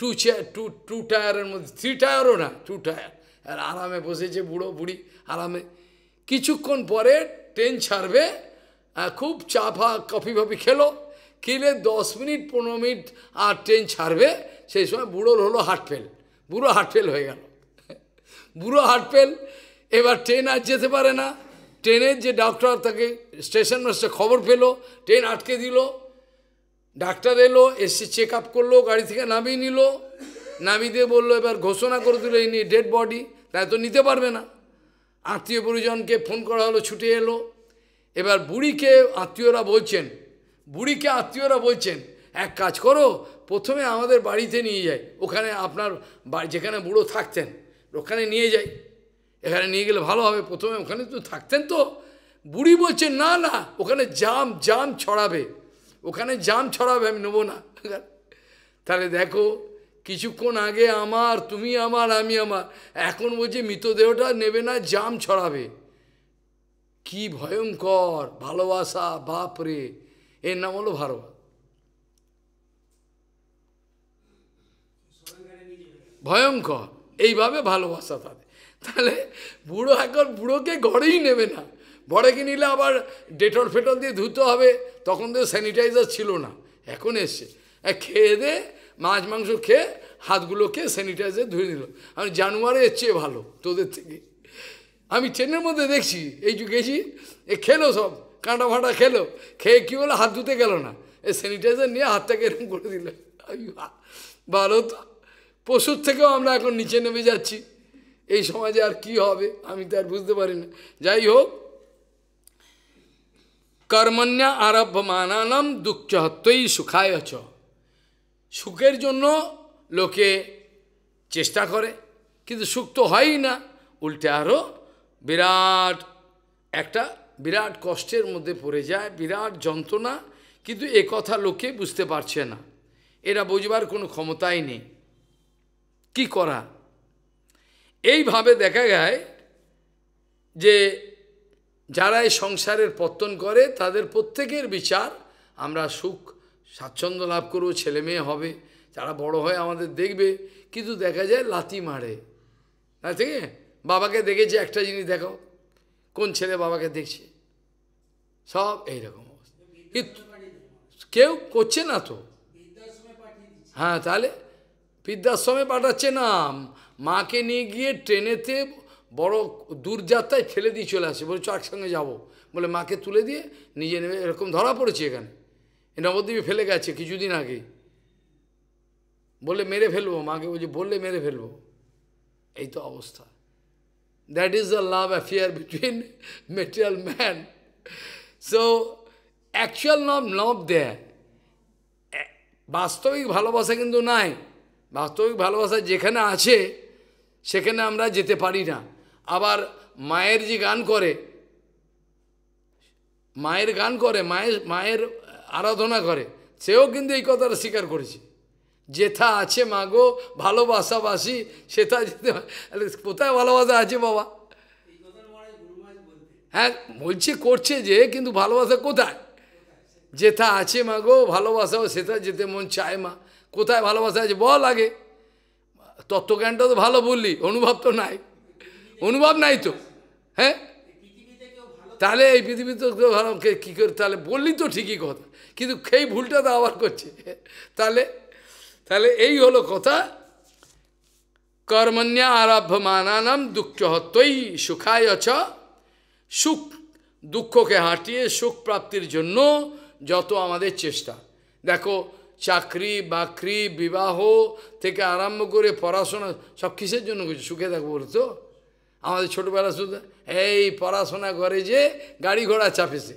টু চেয়ার টু টু টায়ারের মধ্যে থ্রি টায়ারও না টু টায়ার আর আরামে বসেছে বুড়ো বুড়ি আরামে কিছুক্ষণ পরে ট্রেন ছাড়বে খুব চা ফা কফি ফফি খেলো খেলে দশ মিনিট পনেরো মিনিট আর ট্রেন ছাড়বে সেই সময় বুড়োর হলো হার্টফেল বুড়ো হার্টফেল হয়ে গেল বুড়ো হার্টফেল এবার ট্রেন আর যেতে পারে না ট্রেনের যে ডক্টর তাকে স্টেশন মাস্টার খবর পেলো ট্রেন আটকে দিল ডাক্তার এলো এসে চেক আপ করলো গাড়ি থেকে নামিয়ে নিল নামিয়ে দিয়ে বললো এবার ঘোষণা করে দিল এই নিয়ে ডেড বডি তাই তো নিতে পারবে না আত্মীয় পরিজনকে ফোন করা হলো ছুটে এলো এবার বুড়িকে আত্মীয়রা বলছেন বুড়িকে আত্মীয়রা বলছেন এক কাজ করো প্রথমে আমাদের বাড়িতে নিয়ে যাই ওখানে আপনার যেখানে বুড়ো থাকতেন ওখানে নিয়ে যাই এখানে নিয়ে গেলে ভালো হবে প্রথমে ওখানে তো থাকতেন তো বুড়ি বলছে না না ওখানে জাম জাম ছড়াবে ওখানে জাম ছড়াবে আমি নেবো না তাহলে দেখো কিছুক্ষণ আগে আমার তুমি আমার আমি আমার এখন বলছে মৃতদেহটা নেবে না জাম ছড়াবে কি ভয়ঙ্কর ভালোবাসা বাপরে এর নাম হলো ভারত ভয়ঙ্কর এইভাবে ভালোবাসা তাদের তাহলে বুড়ো এখন বুড়োকে ঘরেই নেবে না ভরেকে নিলে আবার ডেটল ফেটল দিয়ে ধুতে হবে তখন তো স্যানিটাইজার ছিল না এখন এসছে খেয়ে দে মাছ মাংস খেয়ে হাতগুলোকে স্যানিটাইজার ধুয়ে নিল আমি জানুয়ারে এর চেয়ে ভালো তোদের থেকে আমি ট্রেনের মধ্যে দেখছি এই যে গেছি এ খেলো সব কাঁটা ফাঁটা খেলো খেয়ে কী হলো হাত ধুতে গেল না এ স্যানিটাইজার নিয়ে হাতটাকে এরকম করে দিল ভালো তো পশুর থেকেও আমরা এখন নিচে নেমে যাচ্ছি এই সমাজে আর কি হবে আমি তো আর বুঝতে পারি না যাই হোক কর্মণ্যা আরভ্যমানানম দুঃখত্বই সুখায় চ সুখের জন্য লোকে চেষ্টা করে কিন্তু সুখ তো হয়ই না উল্টে আরও বিরাট একটা বিরাট কষ্টের মধ্যে পড়ে যায় বিরাট যন্ত্রণা কিন্তু এ কথা লোকে বুঝতে পারছে না এরা বুঝবার কোনো ক্ষমতাই নেই কি করা এইভাবে দেখা যায় যে যারা এই সংসারের পত্তন করে তাদের প্রত্যেকের বিচার আমরা সুখ স্বাচ্ছন্দ্য লাভ করবো ছেলে মেয়ে হবে যারা বড় হয় আমাদের দেখবে কিন্তু দেখা যায় লাতি মারে না ঠিক বাবাকে দেখেছে একটা জিনিস দেখাও কোন ছেলে বাবাকে দেখছে সব এইরকম কেউ করছে না তো হ্যাঁ তাহলে বৃদ্ধাশ্রমে পাঠাচ্ছে না মাকে নিয়ে গিয়ে ট্রেনেতে বড় দূরযাত্রায় ফেলে দিয়ে চলে আসে বলে একসঙ্গে সঙ্গে যাব বলে মাকে তুলে দিয়ে নিজে নেমে এরকম ধরা পড়েছে এখানে এ নবদ্বীপে ফেলে গেছে কিছুদিন আগে বলে মেরে ফেলবো মাকে বলছে বললে মেরে ফেলবো এই তো অবস্থা that is the love affair between material man so actual নব নব দেয় বাস্তবিক ভালোবাসা কিন্তু নাই বাস্তবিক ভালোবাসা যেখানে আছে সেখানে আমরা যেতে পারি না আবার মায়ের যে গান করে মায়ের গান করে মায়ের মায়ের আরাধনা করে সেও কিন্তু এই কথাটা স্বীকার করেছে যেথা আছে মা ভালোবাসা বাসি সেটা যেতে কোথায় ভালোবাসা আছে বাবা হ্যাঁ বলছে করছে যে কিন্তু ভালোবাসা কোথায় যেথা আছে মা গো ভালোবাসাও সেথা যেতে মন চায় মা কোথায় ভালোবাসা আছে বল আগে তত্ত্বজ্ঞানটা তো ভালো বললি অনুভব তো নাই অনুভব নাই তো হ্যাঁ তাহলে এই পৃথিবীতে কেউ ভালো কী করে তাহলে বললি তো ঠিকই কথা কিন্তু সেই ভুলটা তো আবার করছে তাহলে তাহলে এই হলো কথা কর্মণ্যা আরভ্যমানানাম দুঃখহত্যই সুখায় অছ সুখ দুঃখকে হাঁটিয়ে সুখ প্রাপ্তির জন্য যত আমাদের চেষ্টা দেখো চাকরি বাকরি বিবাহ থেকে আরম্ভ করে পড়াশোনা সব কিসের জন্য করছে সুখে দেখো বলতো আমাদের ছোটোবেলা শুধু এই পড়াশোনা করে যে গাড়ি ঘোড়া চাপেছে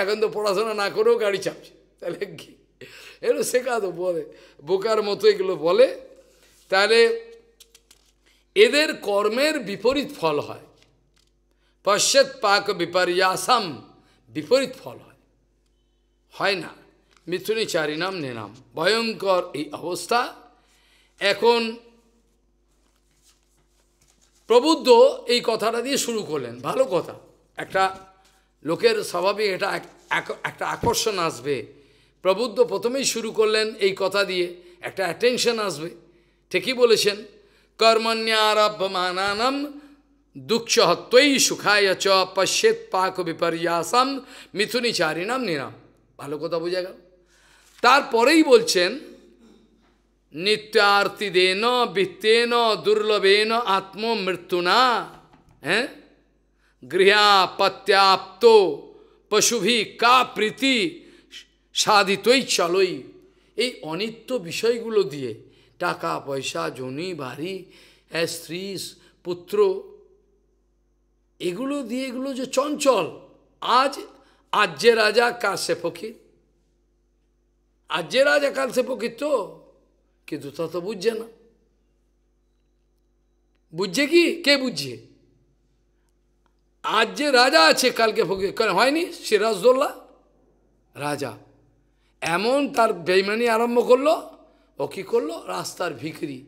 এখন তো পড়াশোনা না করেও গাড়ি চাপছে তাহলে কি এগুলো তো বলে বোকার মতো এগুলো বলে তাহলে এদের কর্মের বিপরীত ফল হয় পশ্চাৎ পাক আসাম বিপরীত ফল হয় হয় না মিথুনিচারী নাম নেনাম ভয়ঙ্কর এই অবস্থা এখন প্রবুদ্ধ এই কথাটা দিয়ে শুরু করলেন ভালো কথা একটা লোকের স্বভাবে এটা একটা আকর্ষণ আসবে প্রবুদ্ধ প্রথমেই শুরু করলেন এই কথা দিয়ে একটা অ্যাটেনশন আসবে ঠিকই বলেছেন কর্মণ্যারভমানানম দুঃখত্বই সুখায় চ পশ্যেত পাক বিপর্যাসাম মিথুনিচারিণাম নিরাম ভালো কথা বোঝা গেল তারপরেই বলছেন নিত্যার্তিদেন বৃত্তেন দুর্লভেন আত্মমৃত্যুনা হ্যাঁ গৃহাপত্যাপ্ত পশুভি কা প্রীতি সাধিতই চলই এই অনিত্য বিষয়গুলো দিয়ে টাকা পয়সা জনি বাড়ি স্ত্রী পুত্র এগুলো দিয়ে এগুলো যে চঞ্চল আজ আজ্যে রাজা কাল সে ফকির আজ্যে রাজা কাল সে ফকির তো কিন্তু তত বুঝছে না বুঝছে কি কে বুঝছে আজ যে রাজা আছে কালকে ফকির হয়নি সিরাজদোল্লা রাজা এমন তার বেইমানি আরম্ভ করলো ও কী করলো রাস্তার ভিকরি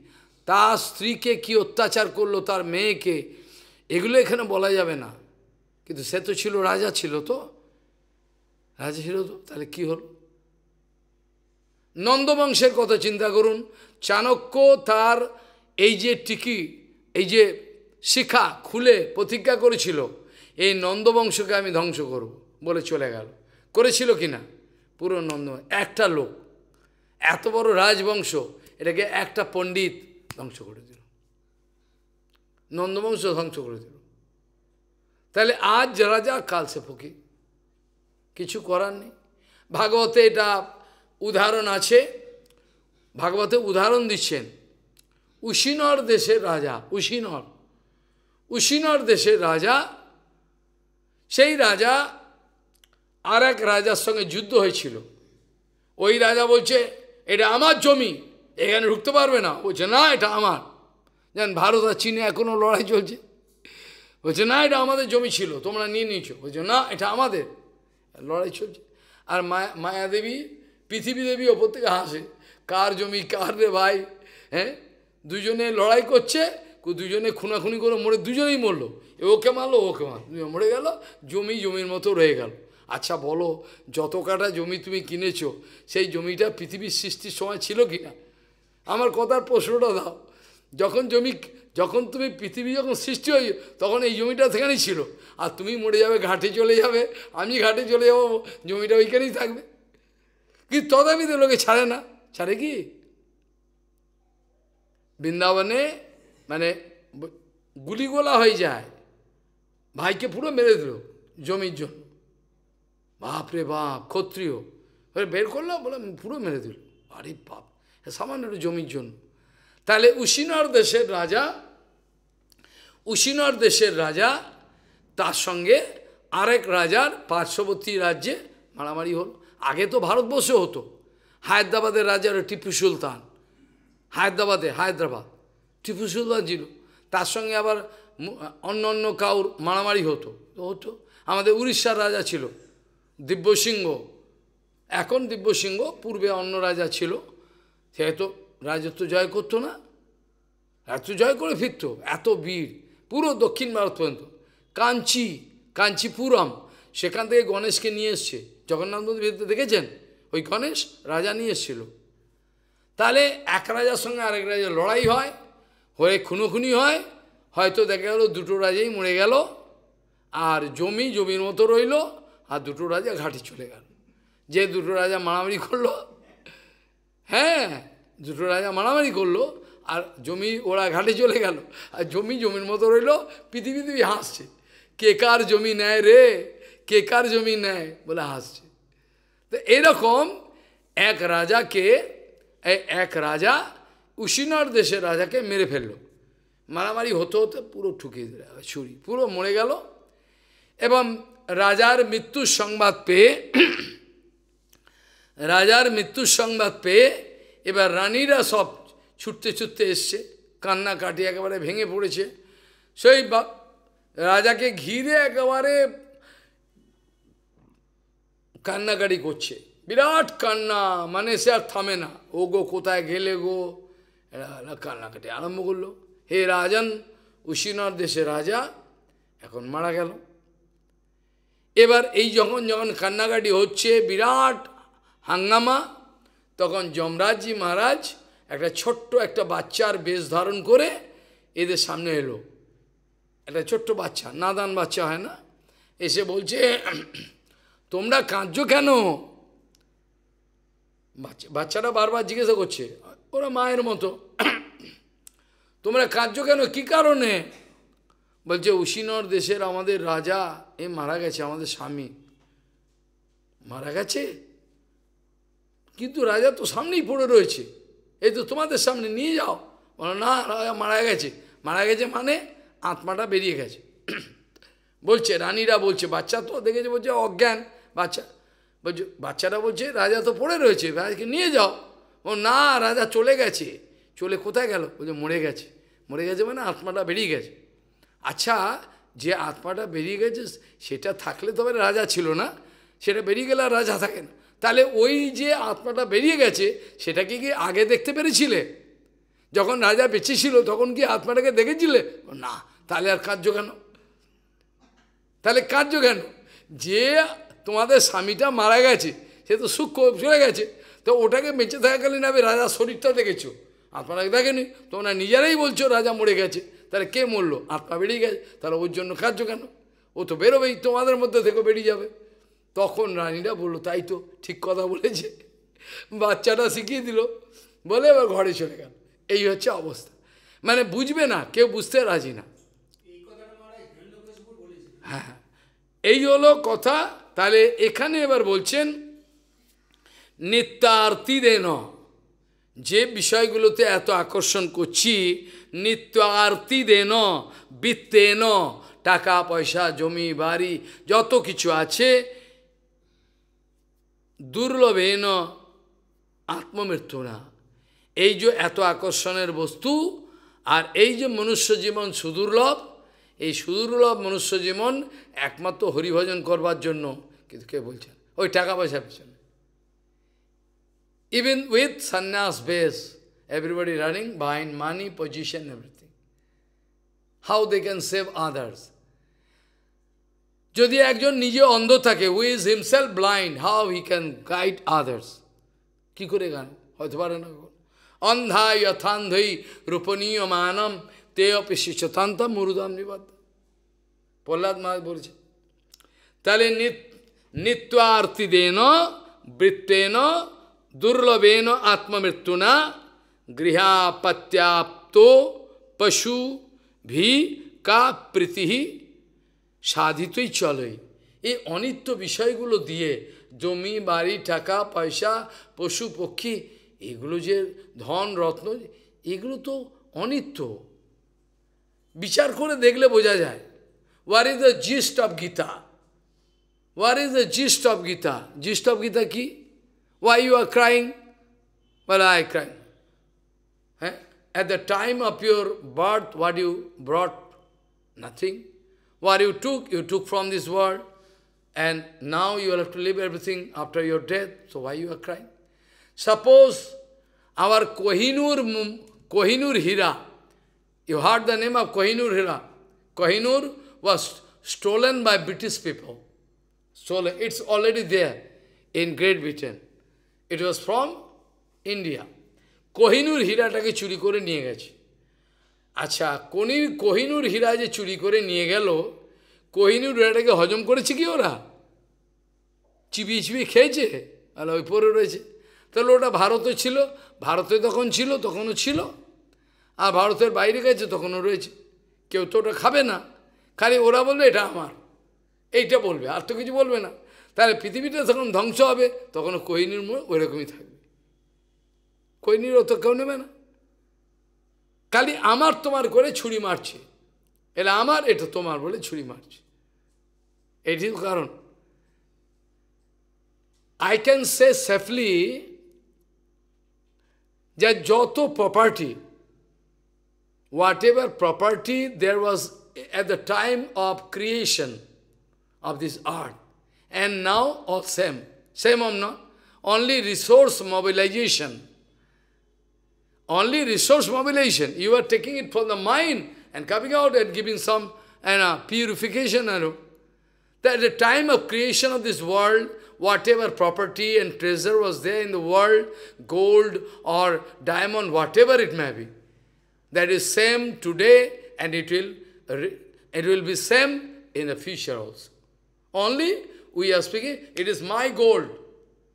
তার স্ত্রীকে কি অত্যাচার করলো তার মেয়েকে এগুলো এখানে বলা যাবে না কিন্তু সে তো ছিল রাজা ছিল তো রাজা ছিল তো তাহলে কী হলো নন্দবংশের কথা চিন্তা করুন চাণক্য তার এই যে টিকি এই যে শিখা খুলে প্রতিজ্ঞা করেছিল এই নন্দবংশকে আমি ধ্বংস করব বলে চলে গেল করেছিল কি না পুরো নন্দ একটা লোক এত বড় রাজবংশ এটাকে একটা পণ্ডিত ধ্বংস করে দিল নন্দবংশ ধ্বংস করে দিল তাহলে আজ রাজা কালসে ফকির কিছু করার নেই ভাগবতে এটা উদাহরণ আছে ভাগবতে উদাহরণ দিচ্ছেন উশিনর দেশের রাজা উশিনর উশিনর দেশের রাজা সেই রাজা আর এক রাজার সঙ্গে যুদ্ধ হয়েছিল ওই রাজা বলছে এটা আমার জমি এখানে ঢুকতে পারবে না বলছে না এটা আমার যেন ভারত আর চীনে এখনও লড়াই চলছে বলছে না এটা আমাদের জমি ছিল তোমরা নিয়ে নিয়েছো বলছে না এটা আমাদের লড়াই চলছে আর মায়া মায়াদেবী পৃথিবী দেবী ওপর থেকে হাসে কার জমি কার রে ভাই হ্যাঁ দুজনে লড়াই করছে দুজনে খুনাখুনি করে মরে দুজনেই মরলো ওকে মারলো ওকে মারলো মরে গেল জমি জমির মতো রয়ে গেল আচ্ছা বলো যত কাটা জমি তুমি কিনেছো সেই জমিটা পৃথিবীর সৃষ্টির সময় ছিল কি না আমার কথার প্রশ্নটা দাও যখন জমি যখন তুমি পৃথিবী যখন সৃষ্টি হয়ে তখন এই জমিটা সেখানেই ছিল আর তুমি মরে যাবে ঘাটে চলে যাবে আমি ঘাটে চলে যাবো জমিটা ওইখানেই থাকবে কিন্তু তদাবিতে লোকে ছাড়ে না ছাড়ে কি বৃন্দাবনে মানে গুলিগোলা হয়ে যায় ভাইকে পুরো মেরে দিল জমির জন্য বাপ রে বাপ ক্ষত্রিয় বের করলো বলে পুরো মেরে দিল আরে বাপ সামান্য একটু জমির জন্য তাহলে উশিনর দেশের রাজা উশিনর দেশের রাজা তার সঙ্গে আরেক রাজার পার্শ্ববর্তী রাজ্যে মারামারি হলো আগে তো ভারতবর্ষে হতো হায়দ্রাবাদের রাজা টিপু সুলতান হায়দ্রাবাদে হায়দ্রাবাদ টিপু সুলতান ছিল তার সঙ্গে আবার অন্য অন্য কাউর মারামারি হতো হতো আমাদের উড়িষ্যার রাজা ছিল দিব্যসিংহ এখন দিব্যসিংহ পূর্বে অন্য রাজা ছিল সে তো রাজত্ব জয় করতো না এত জয় করে ফিরত এত বীর পুরো দক্ষিণ ভারত পর্যন্ত কাঞ্চি কাঞ্চিপুরম সেখান থেকে গণেশকে নিয়ে এসছে জগন্নাথ মন্দির ভিতরে দেখেছেন ওই গণেশ রাজা নিয়ে এসেছিল তাহলে এক রাজার সঙ্গে আরেক রাজার লড়াই হয় হয়ে খুনোখুনি হয় হয়তো দেখা গেলো দুটো রাজাই মরে গেল আর জমি জমির মতো রইল আর দুটো রাজা ঘাটে চলে গেল যে দুটো রাজা মারামারি করলো হ্যাঁ দুটো রাজা মারামারি করলো আর জমি ওরা ঘাটে চলে গেল আর জমি জমির মতো রইল পৃথিবী পৃথিবী হাসছে কে কার জমি নেয় রে কে কার জমি নেয় বলে হাসছে তো এরকম এক রাজাকে এক রাজা উশিনর দেশের রাজাকে মেরে ফেললো মারামারি হতে হতে পুরো ঠুকিয়ে ছুরি পুরো মরে গেল এবং রাজার মৃত্যুর সংবাদ পেয়ে রাজার মৃত্যুর সংবাদ পেয়ে এবার রানীরা সব ছুটতে ছুটতে এসছে কান্না কাটি একেবারে ভেঙে পড়েছে সেই রাজাকে ঘিরে একেবারে কান্নাকাটি করছে বিরাট কান্না মানে সে আর থামে না ও গো কোথায় গেলে গো এরা কান্নাকাটি আরম্ভ করলো হে রাজান উশিনার দেশে রাজা এখন মারা গেল এবার এই যখন যখন কান্নাকাটি হচ্ছে বিরাট হাঙ্গামা তখন যমরাজজি মহারাজ একটা ছোট্ট একটা বাচ্চার বেশ ধারণ করে এদের সামনে এলো একটা ছোট্ট বাচ্চা নাদান বাচ্চা হয় না এসে বলছে তোমরা কাঁদছ কেন বাচ্চারা বারবার জিজ্ঞাসা করছে ওরা মায়ের মতো তোমরা কাঁদছ কেন কি কারণে বলছে উশিনর দেশের আমাদের রাজা এ মারা গেছে আমাদের স্বামী মারা গেছে কিন্তু রাজা তো সামনেই পড়ে রয়েছে এই তো তোমাদের সামনে নিয়ে যাও বলো না রাজা মারা গেছে মারা গেছে মানে আত্মাটা বেরিয়ে গেছে বলছে রানীরা বলছে বাচ্চা তো দেখেছে বলছে অজ্ঞান বাচ্চা বাচ্চাটা বলছে রাজা তো পড়ে রয়েছে রাজাকে নিয়ে যাও ও না রাজা চলে গেছে চলে কোথায় গেল বলছে মরে গেছে মরে গেছে মানে আত্মাটা বেরিয়ে গেছে আচ্ছা যে আত্মাটা বেরিয়ে গেছে সেটা থাকলে তবে রাজা ছিল না সেটা বেরিয়ে গেলে আর রাজা থাকে না তাহলে ওই যে আত্মাটা বেরিয়ে গেছে সেটাকে কি আগে দেখতে পেরেছিলে যখন রাজা বেঁচে ছিল তখন কি আত্মাটাকে দেখেছিলে না তাহলে আর কার্য কেন তাহলে কার্য কেন যে তোমাদের স্বামীটা মারা গেছে সে তো সুখ চলে গেছে তো ওটাকে বেঁচে থাকাকালীন আমি রাজার শরীরটা দেখেছো আত্মাটাকে দেখেনি তোমরা নিজেরাই বলছো রাজা মরে গেছে তাহলে কে মরলো আত্মা বেরিয়ে গেছে তাহলে ওর জন্য কার্য কেন ও তো বেরোবেই তোমাদের মধ্যে থেকে বেরিয়ে যাবে তখন রানীরা বললো তাই তো ঠিক কথা বলেছে বাচ্চাটা শিখিয়ে দিল বলে এবার ঘরে চলে গেল এই হচ্ছে অবস্থা মানে বুঝবে না কেউ বুঝতে রাজি না হ্যাঁ, হ্যাঁ এই হলো কথা তাহলে এখানে এবার বলছেন নিত্যার্তি দেন যে বিষয়গুলোতে এত আকর্ষণ করছি নিত্য আরতি দেন বৃত্তেন টাকা পয়সা জমি বাড়ি যত কিছু আছে দুর্লভেন আত্মমৃত্যু না এই যে এত আকর্ষণের বস্তু আর এই যে মনুষ্য জীবন সুদুর্লভ এই সুদুর্লভ মনুষ্য জীবন একমাত্র হরিভজন করবার জন্য কিন্তু কে বলছেন ওই টাকা পয়সা পেছনে ইভেন উইথ সন্ন্যাস base everybody running behind money position everything how they can save others যদি একজন নিজে অন্ধ থাকে we is himself blind how he can guide others কি করে গান হতে পারে না অন্ধা যথান্ধই রূপনীয় মানম তে অপি শিষ্যতান্তা মরুদাম নিবাদ প্রহ্লাদ মহারাজ বলছে তাহলে নিত্য আরতি দেন বৃত্তেন দুর্লভেন আত্মমৃত্যুনা গৃহাপত্যাপ্ত পশু ভি কা প্রীতি সাধিতই চলে এই অনিত্য বিষয়গুলো দিয়ে জমি বাড়ি টাকা পয়সা পশু পক্ষী এগুলো যে ধন রত্ন এগুলো তো অনিত্য বিচার করে দেখলে বোঝা যায় where is the gist of Gita where is the gist of Gita gist of Gita কি ওয়াই ইউ আর ক্রাইং ওয়াল at the time of your birth, what you brought? Nothing. What you took, you took from this world. And now you will have to leave everything after your death. So why you are crying? Suppose our Kohinur, Kohinur Hira, You heard the name of Kohinur Hira. Kohinur was stolen by British people. Stolen. It's already there in Great Britain. It was from India. Kohinoor হীরাটাকে চুরি করে নিয়ে গেছে আচ্ছা কোনির কোহিনুর হীরা যে চুরি করে নিয়ে গেল কোহিনুর হীরাটাকে হজম করেছে কি ওরা চিবিয়ে Chibi খেয়েছে আর ওই পরে রয়েছে তাহলে ota ভারতে chilo, ভারতে তখন chilo, তখনও chilo. আর ভারতের বাইরে গেছে তখনও রয়েছে কেউ তো ওটা খাবে না খালি ওরা বলবে এটা আমার এইটা বলবে আর তো কিছু বলবে না তাহলে পৃথিবীটা যখন ধ্বংস হবে তখন কোহিনীর মোড় ওইরকমই থাকবে কোহিনীর অত কেউ নেবে না খালি আমার তোমার করে ছুরি মারছে এলে আমার এটা তোমার বলে ছুরি মারছে এটি কারণ আই ক্যান সে সেফলি যে যত property whatever property there was at the time of creation of this earth. And now all oh, same. Same or not? Only resource mobilization. Only resource mobilization. You are taking it from the mind and coming out and giving some and a uh, purification. Uh, that at the time of creation of this world, whatever property and treasure was there in the world, gold or diamond, whatever it may be, That is same today and it will, it will be same in the future also. Only we are speaking, it is my gold.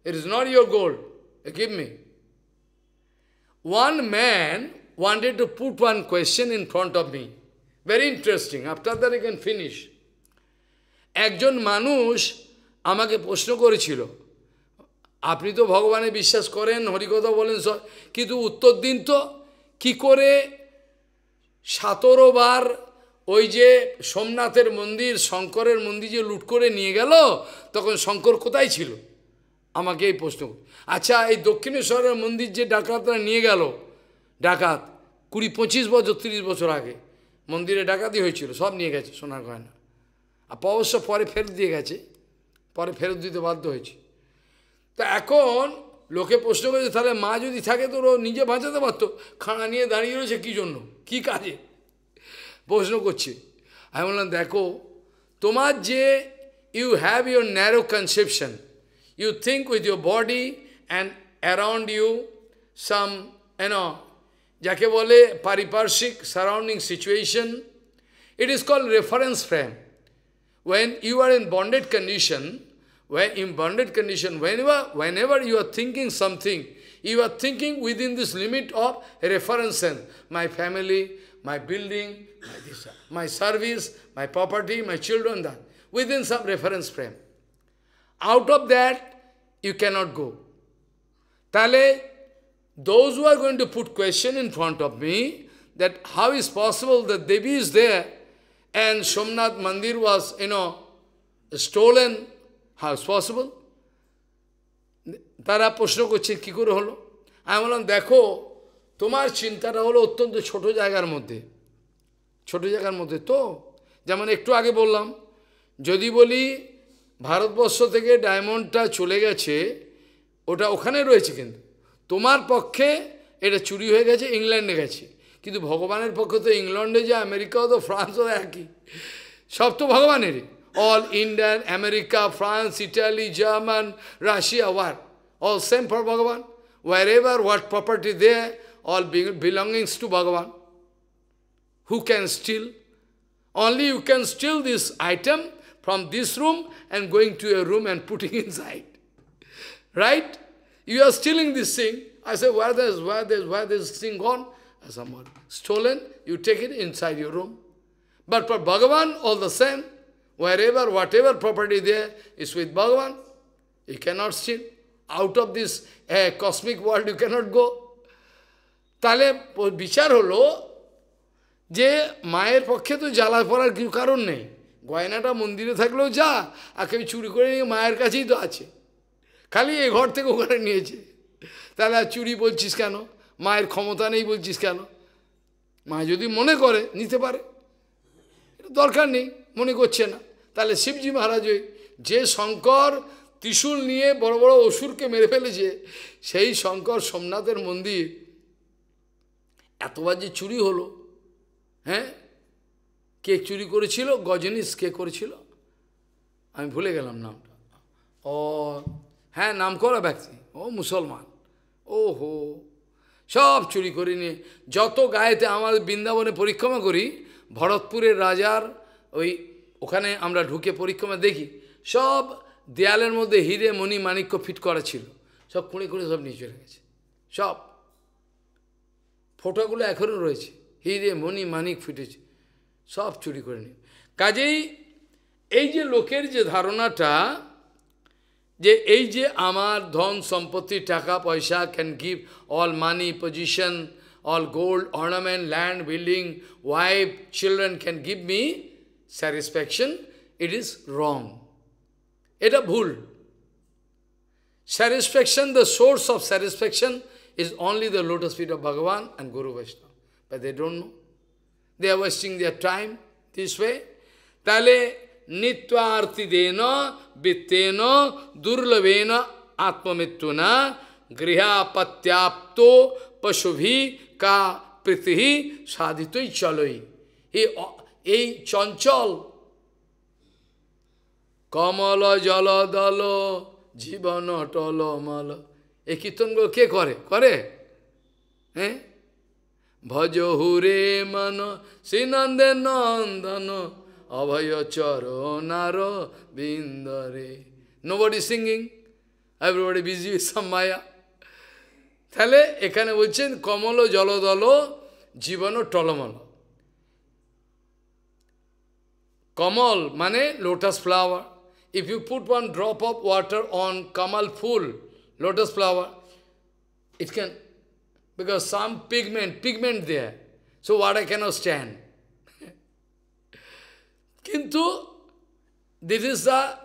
It is not your gold. Give me. One man wanted to put one question in front of me. Very interesting. After that I can finish. একজন মানুষ আমাকে প্রশ্ন করেছিল আপনি তো ভগবানে বিশ্বাস করেন হরিকথা বলেন কিন্তু উত্তর দিন তো কি করে সতেরো বার ওই যে সোমনাথের মন্দির শঙ্করের মন্দির যে লুট করে নিয়ে গেল তখন শঙ্কর কোথায় ছিল আমাকে এই প্রশ্ন আচ্ছা এই দক্ষিণেশ্বরের মন্দির যে ডাকাতরা নিয়ে গেল ডাকাত কুড়ি পঁচিশ বছর তিরিশ বছর আগে মন্দিরে ডাকাতি হয়েছিল সব নিয়ে গেছে সোনার গয়না আর অবশ্য পরে ফেরত দিয়ে গেছে পরে ফেরত দিতে বাধ্য হয়েছে তো এখন লোকে প্রশ্ন করেছে তাহলে মা যদি থাকে তো ও নিজে বাঁচাতে পারতো খাঁড়া নিয়ে দাঁড়িয়ে রয়েছে কী জন্য কি কাজে প্রশ্ন করছে আমি বললাম দেখো তোমার যে you have your narrow conception you think with your body and around you some এন যাকে বলে পারিপার্শ্বিক surrounding situation it is call reference frame when you are in bonded condition where in bounded condition, whenever, whenever you are thinking something, you are thinking within this limit of reference sense. My family, my building, my, this, my service, my property, my children, that. Within some reference frame. Out of that, you cannot go. Tale, those who are going to put question in front of me, that how is possible that Devi is there and Somnath Mandir was, you know, stolen how is possible তারা প্রশ্ন করছে কী করে হলো আমি বললাম দেখো তোমার চিন্তাটা হলো অত্যন্ত ছোট জায়গার মধ্যে ছোট জায়গার মধ্যে তো যেমন একটু আগে বললাম যদি বলি ভারতবর্ষ থেকে ডায়মন্ডটা চলে গেছে ওটা ওখানে রয়েছে কিন্তু তোমার পক্ষে এটা চুরি হয়ে গেছে ইংল্যান্ডে গেছে কিন্তু ভগবানের পক্ষে তো ইংল্যান্ডে যে আমেরিকাও তো ফ্রান্সও একই সব তো ভগবানেরই all India, America, France, Italy, German, Russia, what? All same for Bhagavan. Wherever what property there, all belongings to Bhagavan. Who can steal? Only you can steal this item from this room and going to a room and putting inside. Right? You are stealing this thing. I say where this, where this, where this thing gone? I said, stolen, you take it inside your room. But for Bhagavan, all the same, Wherever, whatever property there is with Bhagavan. You cannot sin. Out of this uh, cosmic world you cannot go. তাহলে বিচার হলো যে মায়ের পক্ষে তো জ্বালা পড়ার কিছু কারণ নেই গয়নাটা মন্দিরে থাকলেও যা আর কেউ চুরি করে নিয়ে মায়ের কাছেই তো আছে খালি এ ঘর থেকে ওখানে নিয়েছে তাহলে আর চুরি বলছিস কেন মায়ের ক্ষমতা নেই বলছিস কেন মা যদি মনে করে নিতে পারে এটা দরকার নেই মনে করছে না তাহলে শিবজি মহারাজ যে শঙ্কর ত্রিশূল নিয়ে বড় বড় অসুরকে মেরে ফেলেছে সেই শঙ্কর সোমনাথের মন্দির এতবার যে চুরি হলো হ্যাঁ কে চুরি করেছিল গজনীশ কে করেছিল আমি ভুলে গেলাম নামটা ও হ্যাঁ নাম করা ব্যক্তি ও মুসলমান ও হো সব চুরি করে নিয়ে যত গায়েতে আমার বৃন্দাবনে পরিক্রমা করি ভরতপুরের রাজার ওই ওখানে আমরা ঢুকে পরিক্রমা দেখি সব দেয়ালের মধ্যে হিরে মণি মাণিক্য ফিট করা ছিল সব খুঁড়ে খুঁড়ে সব নিয়ে চলে গেছে সব ফটোগুলো এখনও রয়েছে হিরে মণি মানিক ফিটেছে সব চুরি করে নিয়ে কাজেই এই যে লোকের যে ধারণাটা যে এই যে আমার ধন সম্পত্তি টাকা পয়সা can give all money position all gold ornament land building wife children can give me satisfaction, it is wrong. Eta bhul. Satisfaction, the source of satisfaction is only the lotus feet of Bhagavan and Guru Vaishnava. But they don't know. They are wasting their time this way. Tale nitvartidena vittena durlavena atmamittuna patyapto pashubhi ka pritihi sadhitoi chaloi. He এই চঞ্চল কমল জলদল জীবন টল মল এই কীর্তনগুলো কে করে করে হ্যাঁ ভজ হুরে মন শ্রীনন্দে নন্দন অভয় চরণার বিন্দরে body singing everybody busy some মায়া তাহলে এখানে বলছেন কমল জলদল জীবন টলমল Kamal mane lotus flower. If you put one drop of water on Kamal full, lotus flower, it can, because some pigment, pigment there. So water cannot stand. Kintu, this is the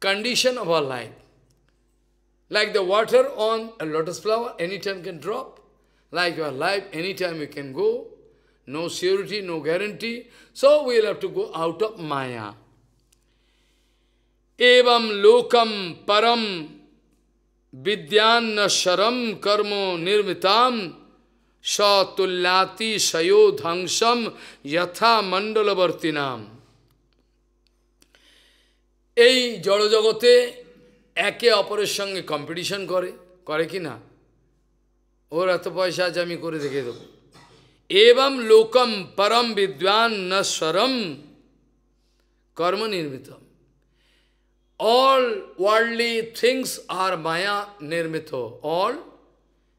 condition of our life. Like the water on a lotus flower, anytime can drop. Like your life, anytime you can go. no surety, no guarantee. So we will have to go out of Maya. Evam lokam param vidyanna sharam karmo nirmitam satullati sayo dhangsham yatha mandalavartinam. এই জড়জগতে একে অপরের সঙ্গে competition করে করে কি না ওর এত পয়সা আজ আমি করে দেখে দেবো एवं लोकम परम विद्वान न स्वरम all worldly things are Maya nirmito, all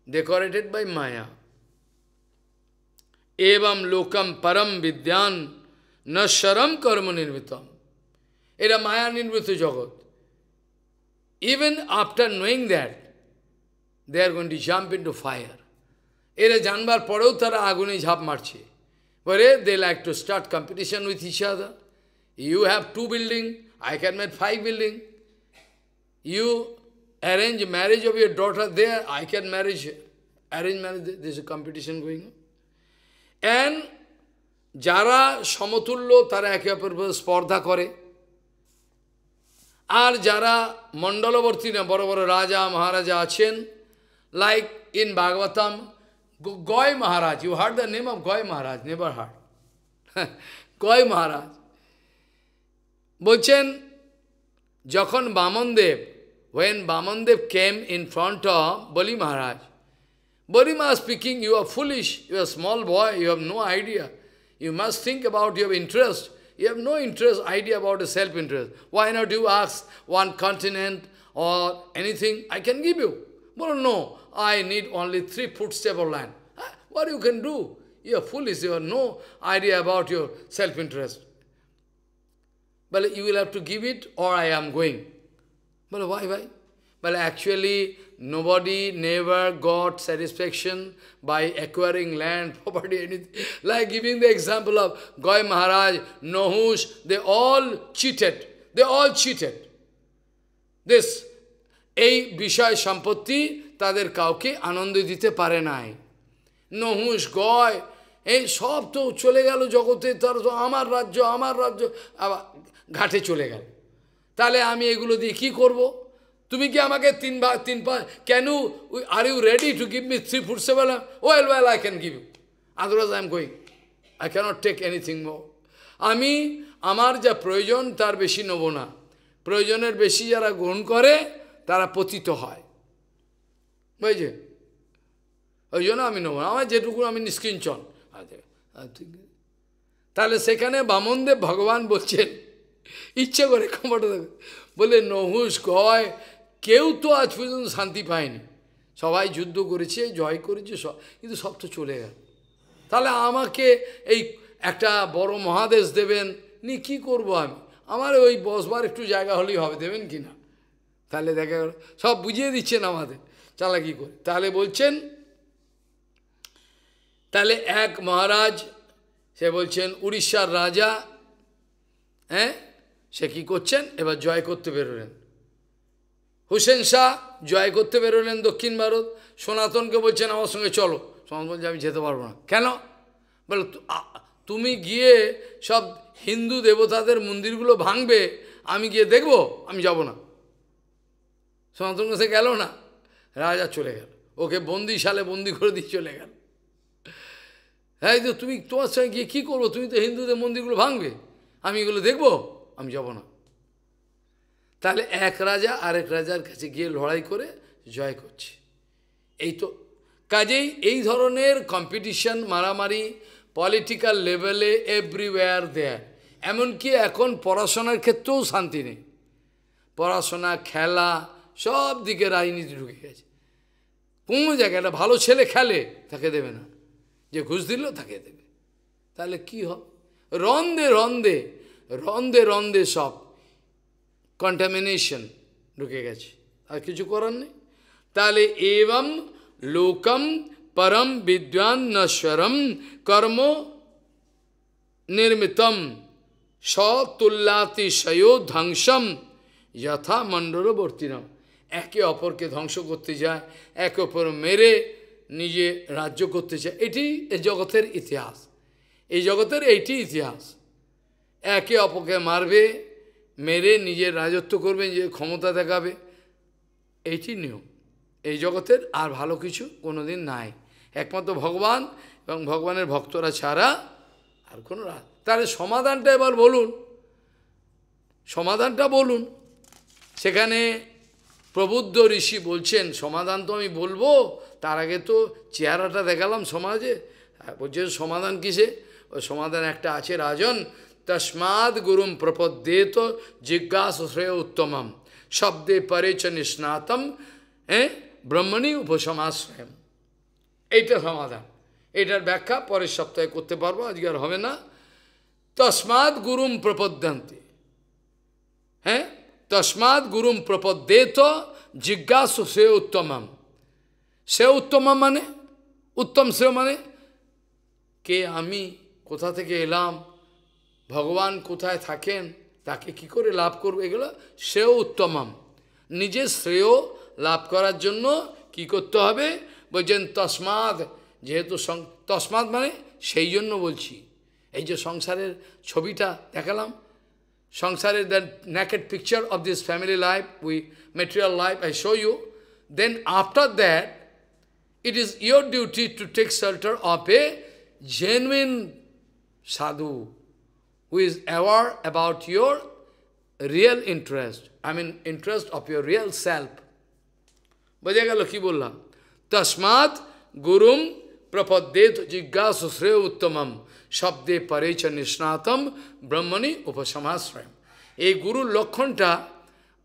decorated by Maya. Evam lokam param vidyan na sharam karma nirmitam. It is Maya nirmito jagat. Even after knowing that, they are going to jump into fire. এরা জানবার পরেও তারা আগুনে ঝাঁপ মারছে বলে they like to start competition with each other you have to building I can make five building you arrange marriage of your daughter there I can marriage arrange marriage this competition going and যারা সমতুল্য তারা একে অপর স্পর্ধা করে আর যারা মণ্ডলবর্তী না বড় বড় রাজা মহারাজা আছেন like in Bhagavatam Goy Maharaj. You heard the name of Goy Maharaj, never heard. Goy Maharaj. বলছেন Jakhon Vamanadev when Vamanadev came in front of বলি Maharaj. বলি Maharaj speaking you are foolish you are small boy you have no idea you must think about your interest you have no interest idea about a self interest why not you ask one continent or anything I can give you but no I need only three footsteps of land. What you can do? You are foolish, you have no idea about your self-interest. But you will have to give it or I am going. But why, why? But actually, nobody never got satisfaction by acquiring land, property, anything. Like giving the example of Goy Maharaj, Nohush, they all cheated. They all cheated. This, a Vishaya Shampati, তাদের কাউকে আনন্দ দিতে পারে নাই নহুষ গয় এই সব তো চলে গেল জগতে তার তো আমার রাজ্য আমার রাজ্য আবার ঘাটে চলে গেল তাহলে আমি এগুলো দিয়ে কী করব। তুমি কি আমাকে তিন বা তিন পা কেন we are you ready to give me three foot seven well well I can give you otherwise I am going I can't take anything more আমি আমার যা প্রয়োজন তার বেশি নেব না প্রয়োজনের বেশি যারা গ্রহণ করে তারা পতিত হয় বুঝেছে ওই জন্য আমি নেব আমার যেটুকু আমি নিষ্কিঞ্চন আচ্ছা, আচ্ছা। তাহলে সেখানে বামনদেব ভগবান বলছেন ইচ্ছে করে দেবে বলে নহুষ কয় কেউ তো আজ পর্যন্ত শান্তি পায়নি সবাই যুদ্ধ করেছে জয় করেছে সব কিন্তু সব তো চলে গেল তাহলে আমাকে এই একটা বড় মহাদেশ দেবেন নি কি করব আমি আমার ওই বসবার একটু জায়গা হলেই হবে দেবেন কি না তাহলে দেখা সব বুঝিয়ে দিচ্ছেন আমাদের তাহলে কী করে তাহলে বলছেন তাহলে এক মহারাজ সে বলছেন উড়িষ্যার রাজা হ্যাঁ সে কী করছেন এবার জয় করতে বেরোলেন হুসেন শাহ জয় করতে বেরোলেন দক্ষিণ ভারত সনাতনকে বলছেন আমার সঙ্গে চলো সনাতন বলছে আমি যেতে পারবো না কেন বলো তুমি গিয়ে সব হিন্দু দেবতাদের মন্দিরগুলো ভাঙবে আমি গিয়ে দেখব আমি যাব না সনাতন কাছে গেল না রাজা চলে গেল ওকে বন্দিশালে বন্দি করে দিয়ে চলে গেল হ্যাঁ তো তুমি তোমার সঙ্গে গিয়ে কী করবো তুমি তো হিন্দুদের মন্দিরগুলো ভাঙবে আমি এগুলো দেখব আমি যাব না তাহলে এক রাজা আরেক রাজার কাছে গিয়ে লড়াই করে জয় করছে এই তো কাজেই এই ধরনের কম্পিটিশন মারামারি পলিটিক্যাল লেভেলে এভরিওয়্যার দেয় এমনকি এখন পড়াশোনার ক্ষেত্রেও শান্তি নেই পড়াশোনা খেলা সব দিকে রাজনীতি ঢুকে গেছে কোন জায়গায় একটা ভালো ছেলে খেলে তাকে দেবে না যে ঘুষ দিল তাকে দেবে তাহলে কি হবে রন্দে রন্দে রন্দে রন্দে সব কন্টামিনেশন ঢুকে গেছে আর কিছু করার নেই তাহলে এবং লোকম পরম বিদ্বান নশ্বরম কর্ম নির্মিতম সতুল্লাতিশয় ধ্বংসম যথা মণ্ডলবর্তীরাম একে অপরকে ধ্বংস করতে চায় একে অপর মেরে নিজে রাজ্য করতে চায় এটি এই জগতের ইতিহাস এই জগতের এইটি ইতিহাস একে অপরকে মারবে মেরে নিজের রাজত্ব করবে নিজের ক্ষমতা দেখাবে এইটি নিয়ম এই জগতের আর ভালো কিছু কোনো দিন নাই একমাত্র ভগবান এবং ভগবানের ভক্তরা ছাড়া আর কোনো রাজ তাহলে সমাধানটা এবার বলুন সমাধানটা বলুন সেখানে প্রবুদ্ধ ঋষি বলছেন সমাধান তো আমি বলবো তার আগে তো চেহারাটা দেখালাম সমাজে বলছে সমাধান কিসে ওই সমাধান একটা আছে রাজন তসমাদ গুরুম তো জিজ্ঞাস শ্রেয় উত্তমম শব্দে পরে চ নিষ্ণাতম হ্যাঁ ব্রহ্মণী উপসমাশ্রয় এইটা সমাধান এটার ব্যাখ্যা পরের সপ্তাহে করতে পারবো আজকে আর হবে না তসমাদ গুরুম প্রপদ্যান্তে হ্যাঁ তসমাদ গুরুম তো জিজ্ঞাসু সে উত্তমম সে উত্তমম মানে উত্তম সে মানে কে আমি কোথা থেকে এলাম ভগবান কোথায় থাকেন তাকে কি করে লাভ করব এগুলো সেও উত্তমম নিজের শ্রেয় লাভ করার জন্য কি করতে হবে বলছেন তসমাদ যেহেতু তসমাদ মানে সেই জন্য বলছি এই যে সংসারের ছবিটা দেখালাম Samsara is the naked picture of this family life, we material life, I show you. Then after that, it is your duty to take shelter of a genuine sadhu who is aware about your real interest. I mean, interest of your real self. बजेगा लकी बोला तस्मात गुरुम प्रपदेत जिज्ञासु श्रेय শব্দে পরে চ নিষ্ণাতম ব্রহ্মণি উপসমাশ্রয় এই গুরুর লক্ষণটা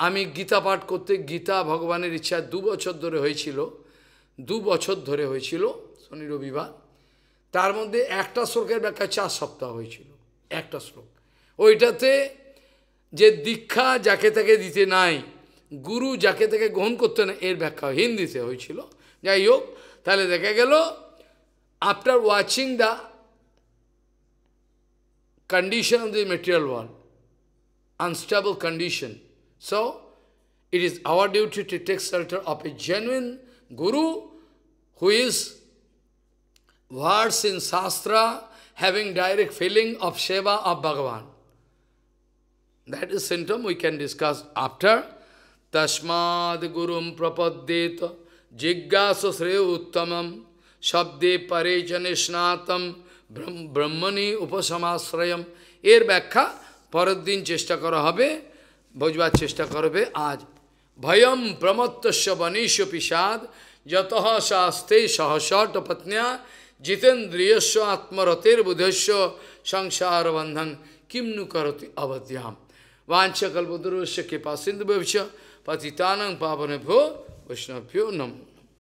আমি গীতা পাঠ করতে গীতা ভগবানের ইচ্ছা দু বছর ধরে হয়েছিল দু বছর ধরে হয়েছিল শনি রবিবার তার মধ্যে একটা শ্লোকের ব্যাখ্যা চার সপ্তাহ হয়েছিল একটা শ্লোক ওইটাতে যে দীক্ষা যাকে তাকে দিতে নাই গুরু যাকে তাকে গ্রহণ করতে না এর ব্যাখ্যা হিন্দিতে হয়েছিল যাই হোক তাহলে দেখা গেল after watching the condition of the material world, unstable condition. So, it is our duty to take shelter of a genuine Guru who is versed in Shastra, having direct feeling of Seva of Bhagavan. That is symptom we can discuss after. Tashmad Gurum Prapaddeta Jiggasu Sri Uttamam Shabde ব্রহ্মণি উপসমাশ্রয়ম এর ব্যাখ্যা পরের দিন চেষ্টা করা হবে বোঝবার চেষ্টা করবে আজ ভয়ম প্রমত্তস্য বনীষ পিসাদ যত সাস্তে সহসট পত্ন্যা জিতেন্দ্রিয়স্ব আত্মরতের বুধস্য সংসার বন্ধন কিমনু করতে অবধ্যাম वांछकल्पद्रवश्य कृपा सिंधु पतितानंग पावन भ्यो वैष्णव्यो नमो